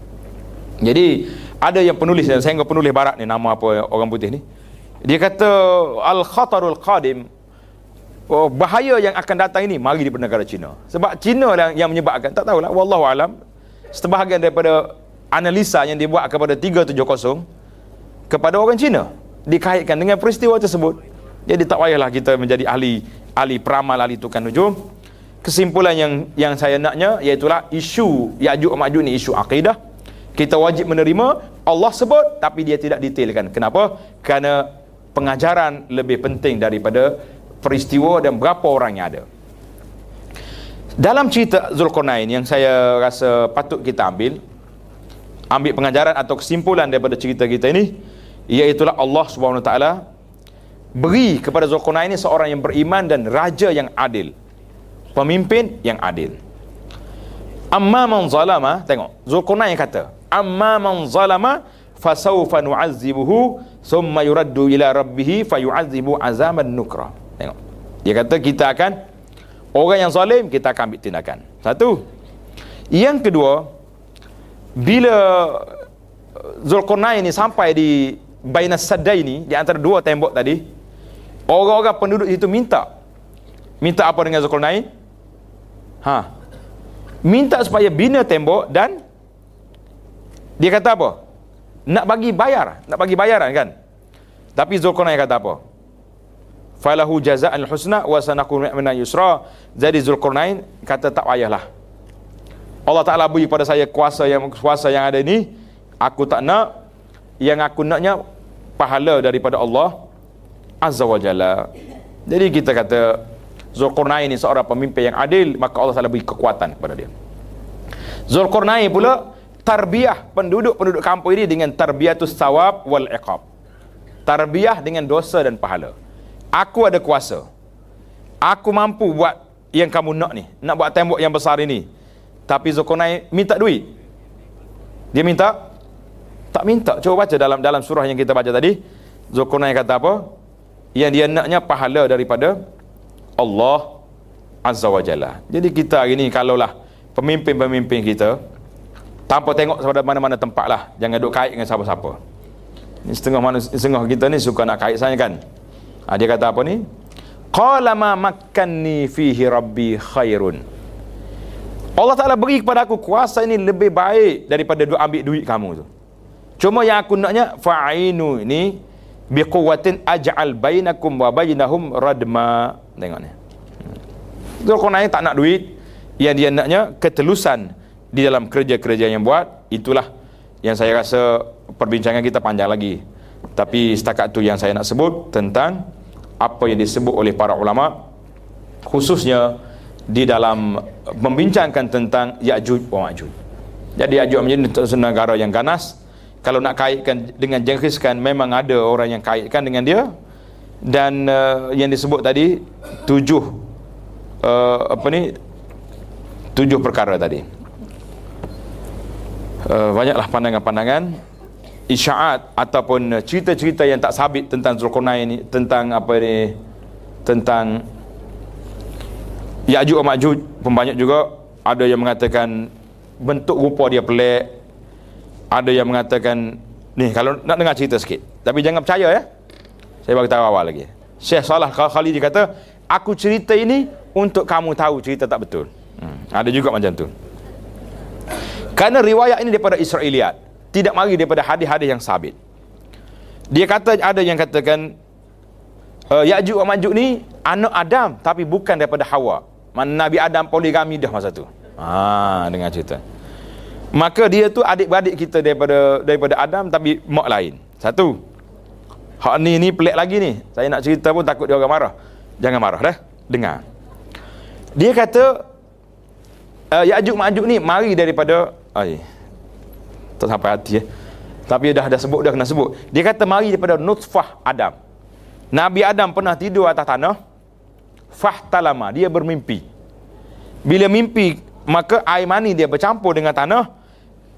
Jadi ada yang penulis saya ingat penulis barat ni nama apa orang putih ni. Dia kata al-khatarul qadim oh, bahaya yang akan datang ini mari di negara China. Sebab China yang, lah yang menyebabkan tak tahulah wallahu alam. Setebahagian daripada analisa yang dibuat kepada 370 kepada orang China dikaitkan dengan peristiwa tersebut. Jadi tak payahlah kita menjadi ahli ahli peramal ahli tukang nujum. Kesimpulan yang yang saya naknya iaitu isu Yajuj maju ni isu akidah. Kita wajib menerima Allah sebut tapi dia tidak detailkan. Kenapa? Kerana pengajaran lebih penting daripada peristiwa dan berapa orang yang ada. Dalam cerita Zulkarnain yang saya rasa patut kita ambil ambil pengajaran atau kesimpulan daripada cerita kita ini ialah Allah Subhanahu taala beri kepada Zulkarnain ini seorang yang beriman dan raja yang adil. Pemimpin yang adil. Amma man zalama, tengok Zulkarnain kata, amma man zalama fasawfa nu'azzibuhu thumma yuraddu ila rabbih fayu'adzibu azaman nukra. Tengok. Dia kata kita akan orang yang zalim kita akan ambil tindakan. Satu. Yang kedua, bila eh, Zulqarnain ini sampai di Bainas Sadai ini di antara dua tembok tadi, orang-orang penduduk itu minta minta apa dengan Zulqarnain? Ha. Minta supaya bina tembok dan dia kata apa? Nak bagi bayar, nak bagi bayaran kan? Tapi Zulqarnain kata apa? falahu jazaan husna wa sanakun minan yusra jadi zulqarnain kata tak payahlah Allah Taala beri pada saya kuasa yang kuasa yang ada ini aku tak nak yang aku naknya pahala daripada Allah azza wa jalla jadi kita kata Zulqarnain ini seorang pemimpin yang adil maka Allah Taala beri kekuatan kepada dia Zulqarnain pula tarbiyah penduduk-penduduk kampung ini dengan tarbiyatus sawab wal iqab tarbiyah dengan dosa dan pahala aku ada kuasa. Aku mampu buat yang kamu nak ni. Nak buat tembok yang besar ini. Tapi Zulkarnain minta duit. Dia minta? Tak minta. Cuba baca dalam dalam surah yang kita baca tadi. Zulkarnain kata apa? Yang dia naknya pahala daripada Allah Azza wa Jalla. Jadi kita hari ni kalaulah pemimpin-pemimpin kita tanpa tengok kepada mana-mana tempat lah. Jangan duduk kait dengan siapa-siapa. setengah, setengah kita ni suka nak kait saya kan. Ha, dia kata apa ni? Qala ma makkanni fihi rabbi khairun. Allah Ta'ala beri kepada aku kuasa ini lebih baik daripada duit ambil duit kamu tu. Cuma yang aku naknya fa'inu ini biquwatin aj'al bainakum wa bainahum radma. Tengok ni. Tu kau naik tak nak duit yang dia naknya ketelusan di dalam kerja-kerja yang buat itulah yang saya rasa perbincangan kita panjang lagi. Tapi setakat tu yang saya nak sebut tentang apa yang disebut oleh para ulama khususnya di dalam membincangkan tentang Ya'juj wa Ma'juj. Jadi Ya'juj menjadi negara yang ganas. Kalau nak kaitkan dengan Genghis Khan memang ada orang yang kaitkan dengan dia dan uh, yang disebut tadi tujuh uh, apa ni tujuh perkara tadi. Uh, banyaklah pandangan-pandangan isyaat ataupun eh, cerita-cerita yang tak sabit tentang Zulkarnain ini tentang apa ni tentang Ya'juj dan Ma'juj pun banyak juga ada yang mengatakan bentuk rupa dia pelik ada yang mengatakan ni kalau nak dengar cerita sikit tapi jangan percaya ya saya bagi tahu awal lagi Syekh Salah Khalid dia kata aku cerita ini untuk kamu tahu cerita tak betul hmm. ada juga macam tu kerana riwayat ini daripada Israeliat tidak mari daripada hadis-hadis yang sabit. Dia kata ada yang katakan uh, Ya'juj wa Ma'juj ni anak Adam tapi bukan daripada Hawa. Mana Nabi Adam poligami dah masa tu. Ha dengan cerita. Maka dia tu adik-beradik kita daripada daripada Adam tapi mak lain. Satu. Hak ni ni pelik lagi ni. Saya nak cerita pun takut dia orang marah. Jangan marah dah. Dengar. Dia kata uh, Ya'juj Ma'juj ni mari daripada ai oh, tak sampai hati eh. Tapi dah dah sebut dah kena sebut. Dia kata mari daripada nutfah Adam. Nabi Adam pernah tidur atas tanah. Fah Fahtalama, dia bermimpi. Bila mimpi, maka air mani dia bercampur dengan tanah.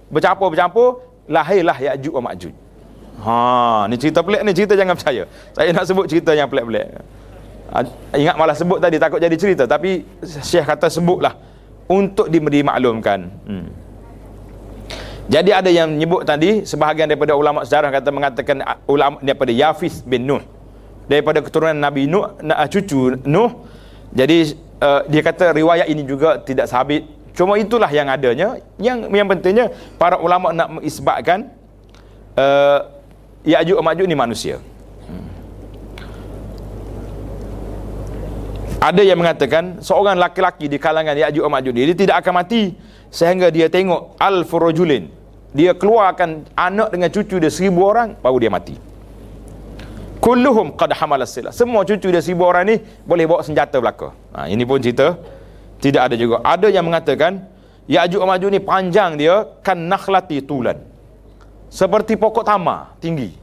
Bercampur-bercampur, lahirlah Ya'juj wa Ma'juj. Ha, ni cerita pelik ni cerita jangan percaya. Saya nak sebut cerita yang pelik-pelik. Ingat malah sebut tadi takut jadi cerita tapi Syekh kata sebutlah untuk diberi maklumkan. Hmm. Jadi ada yang menyebut tadi sebahagian daripada ulama sejarah kata mengatakan ah, ulama daripada Yafis bin Nuh daripada keturunan Nabi Nuh ah, cucu Nuh. Jadi uh, dia kata riwayat ini juga tidak sabit. Cuma itulah yang adanya. Yang yang pentingnya para ulama nak mengisbatkan uh, eh, Ya'juj Ma'juj ni manusia. Hmm. Ada yang mengatakan seorang laki-laki di kalangan Ya'juj Ma'juj ni tidak akan mati sehingga dia tengok al-furujulin dia keluarkan anak dengan cucu dia seribu orang baru dia mati kulluhum qad hamala silah semua cucu dia seribu orang ni boleh bawa senjata belaka ha, ini pun cerita tidak ada juga ada yang mengatakan Ya'juj Ma'juj ni panjang dia kan nakhlati tulan seperti pokok tamar tinggi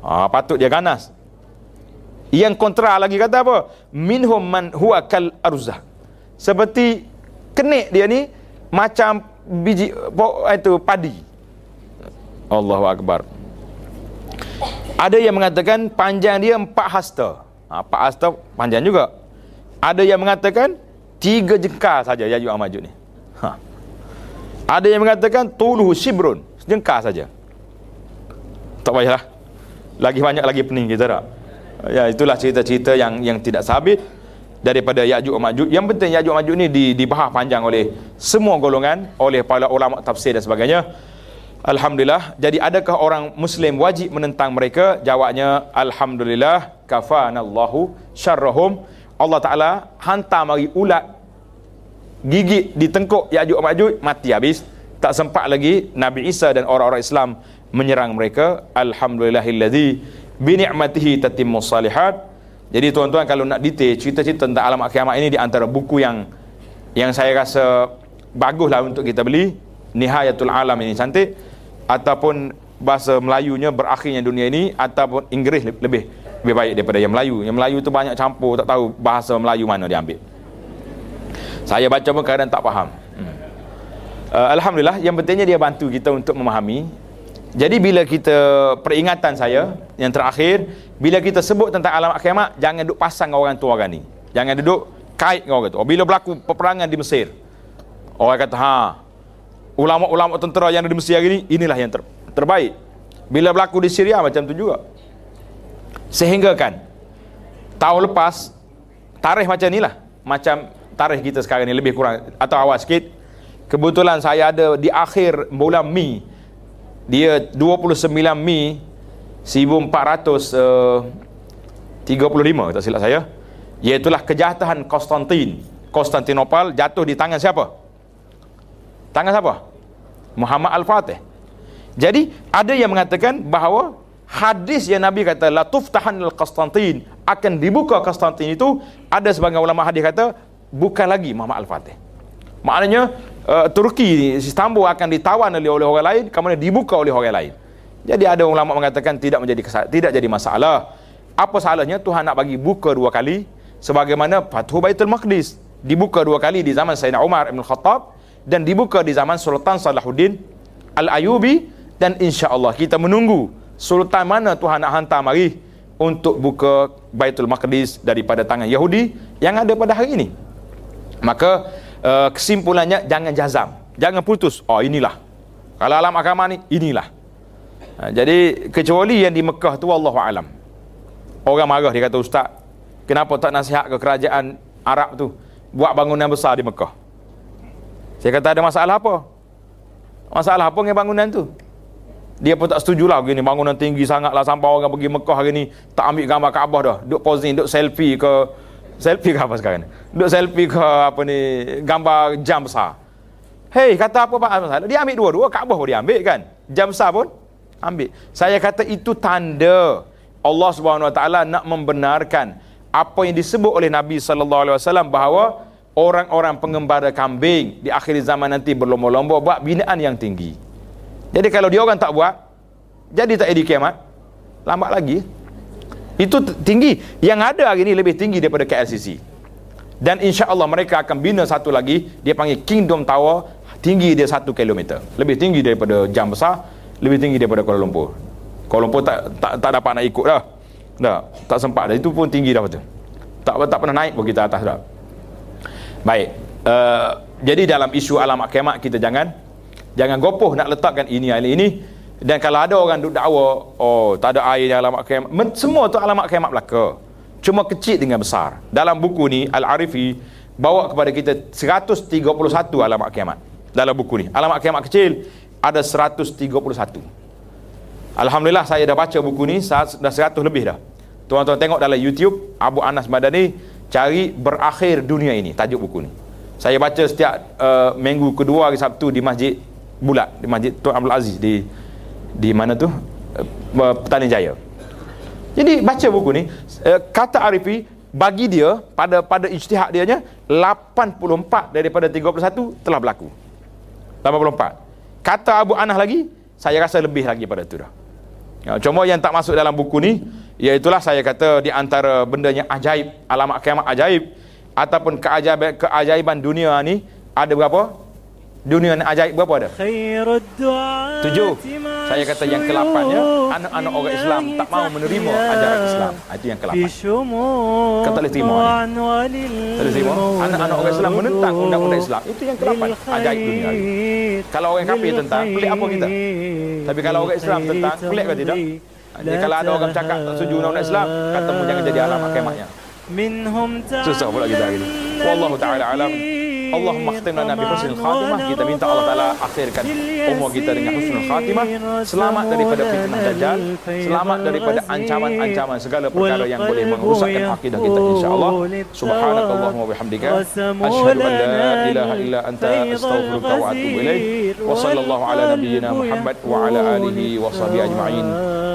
ha, patut dia ganas yang kontra lagi kata apa minhum man huwa kal arzah seperti kenik dia ni macam biji itu padi. Allahu akbar. Ada yang mengatakan panjang dia empat hasta. Ha, empat hasta panjang juga. Ada yang mengatakan tiga jengkal saja ya Yajud Amajud ni. Ha. Ada yang mengatakan tuluh sibrun, sejengkal saja. Tak payahlah. Lagi banyak lagi pening kita tak. Ya itulah cerita-cerita yang yang tidak sabit daripada Ya'juj Ma'juj. Yang penting Ya'juj Ma'juj ni di, di dibahas panjang oleh semua golongan, oleh para ulama tafsir dan sebagainya. Alhamdulillah. Jadi adakah orang Muslim wajib menentang mereka? Jawabnya, Alhamdulillah. Kafanallahu syarrahum. Allah Ta'ala hantar mari ulat gigit di tengkuk Ya'juj Ma'juj, mati habis. Tak sempat lagi Nabi Isa dan orang-orang Islam menyerang mereka. Alhamdulillahilladzi bini'matihi tatimmus salihat. Jadi tuan-tuan kalau nak detail cerita-cerita tentang alam kiamat ini di antara buku yang yang saya rasa baguslah untuk kita beli Nihayatul Alam ini cantik ataupun bahasa Melayunya berakhirnya dunia ini ataupun Inggeris lebih lebih baik daripada yang Melayu. Yang Melayu tu banyak campur tak tahu bahasa Melayu mana dia ambil. Saya baca pun kadang tak faham. Hmm. Uh, Alhamdulillah yang pentingnya dia bantu kita untuk memahami. Jadi bila kita peringatan saya yang terakhir bila kita sebut tentang alam kiamat jangan duduk pasang dengan orang tua orang ni jangan duduk kait dengan orang tu bila berlaku peperangan di Mesir orang kata ha ulama-ulama tentera yang ada di Mesir hari ni inilah yang ter- terbaik bila berlaku di Syria macam tu juga sehingga kan tahun lepas tarikh macam inilah macam tarikh kita sekarang ni lebih kurang atau awal sikit kebetulan saya ada di akhir bulan Mei dia 29 Mei 1435 eh, uh, tak silap saya iaitulah kejahatan Konstantin Konstantinopel jatuh di tangan siapa? tangan siapa? Muhammad Al-Fatih jadi ada yang mengatakan bahawa hadis yang Nabi kata la tuftahan al-Konstantin akan dibuka Konstantin itu ada sebagian ulama hadis kata bukan lagi Muhammad Al-Fatih maknanya uh, Turki Istanbul akan ditawan oleh orang lain kemudian dibuka oleh orang lain jadi ada ulama mengatakan tidak menjadi tidak jadi masalah. Apa salahnya Tuhan nak bagi buka dua kali sebagaimana Fathu Baitul Maqdis dibuka dua kali di zaman Sayyidina Umar bin Khattab dan dibuka di zaman Sultan Salahuddin al Ayyubi dan insya-Allah kita menunggu sultan mana Tuhan nak hantar mari untuk buka Baitul Maqdis daripada tangan Yahudi yang ada pada hari ini. Maka eh, kesimpulannya jangan jazam, jangan putus. Oh inilah. Kalau alam agama ni inilah. Ha, jadi kecuali yang di Mekah tu Allahu alam. Orang marah dia kata ustaz, kenapa tak nasihat ke kerajaan Arab tu buat bangunan besar di Mekah? Saya kata ada masalah apa? Masalah apa dengan bangunan tu? Dia pun tak setuju lah begini bangunan tinggi sangat lah sampai orang pergi Mekah hari ni tak ambil gambar Kaabah dah. Duk posing, duk selfie ke selfie ke apa sekarang ni? Duk selfie ke apa ni gambar jam besar. Hei, kata apa Pak Masalah? Dia ambil dua-dua Kaabah pun dia ambil kan. Jam besar pun Ambil. Saya kata itu tanda Allah Subhanahu Wa Taala nak membenarkan apa yang disebut oleh Nabi Sallallahu Alaihi Wasallam bahawa orang-orang pengembara kambing di akhir zaman nanti berlomba-lomba buat binaan yang tinggi. Jadi kalau dia orang tak buat, jadi tak jadi kiamat. Lambat lagi. Itu tinggi. Yang ada hari ini lebih tinggi daripada KLCC. Dan insya Allah mereka akan bina satu lagi. Dia panggil Kingdom Tower. Tinggi dia satu kilometer. Lebih tinggi daripada jam besar lebih tinggi daripada Kuala Lumpur. Kuala Lumpur tak tak tak dapat nak ikut dah. Dah, tak sempat dah. Itu pun tinggi dah tu. Tak tak pernah naik pun kita atas dah. Baik. Uh, jadi dalam isu alamat kiamat kita jangan jangan gopoh nak letakkan ini ahli ini dan kalau ada orang duk dakwa, oh tak ada air yang alamat kiamat. semua tu alamat kiamat belaka. Cuma kecil dengan besar. Dalam buku ni Al-Arifi bawa kepada kita 131 alamak kiamat. Dalam buku ni, Alamak kiamat kecil ada 131. Alhamdulillah saya dah baca buku ni dah 100 lebih dah. Tuan-tuan tengok dalam YouTube Abu Anas Madani cari berakhir dunia ini tajuk buku ni. Saya baca setiap uh, minggu kedua hari Sabtu di Masjid Bulat di Masjid Tuan Abdul Aziz di di mana tu? Uh, Petani Jaya. Jadi baca buku ni uh, kata Arifi bagi dia pada pada ijtihad dia nya 84 daripada 31 telah berlaku. 84 kata Abu Anah lagi saya rasa lebih lagi pada itu dah ya, cuma yang tak masuk dalam buku ni iaitulah saya kata di antara benda yang ajaib alamat kiamat ajaib ataupun keajaiban, keajaiban dunia ni ada berapa? dunia ni ajaib berapa ada? tujuh saya kata yang ke-8 ya anak-anak orang Islam tak mau menerima ajaran Islam itu yang ke-8 kata oleh timur tadi timur anak-anak orang Islam menentang undang-undang Islam itu yang ke-8 ajaib dunia ini kalau orang kafir tentang pelik apa kita tapi kalau orang Islam tentang pelik ke tidak jadi kalau ada orang cakap tak setuju undang-undang Islam katamu jangan jadi alam akhematnya منهم تستغفر الله جزاك والله تعالى علم الله مختم لنا بحسن الخاتمة kita minta Allah Ta'ala akhirkan umur kita dengan husnul khatimah selamat daripada fitnah dajjal selamat daripada ancaman-ancaman segala perkara yang boleh merusakkan akidah kita insyaallah subhanakallahumma wabihamdika asyhadu an la ilaha illa anta astaghfiruka wa atubu ilaik wa sallallahu ala nabiyyina muhammad wa ala alihi wa sahbihi ajma'in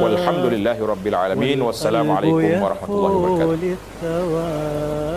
walhamdulillahi rabbil alamin wassalamu alaikum warahmatullahi wabarakatuh الهوى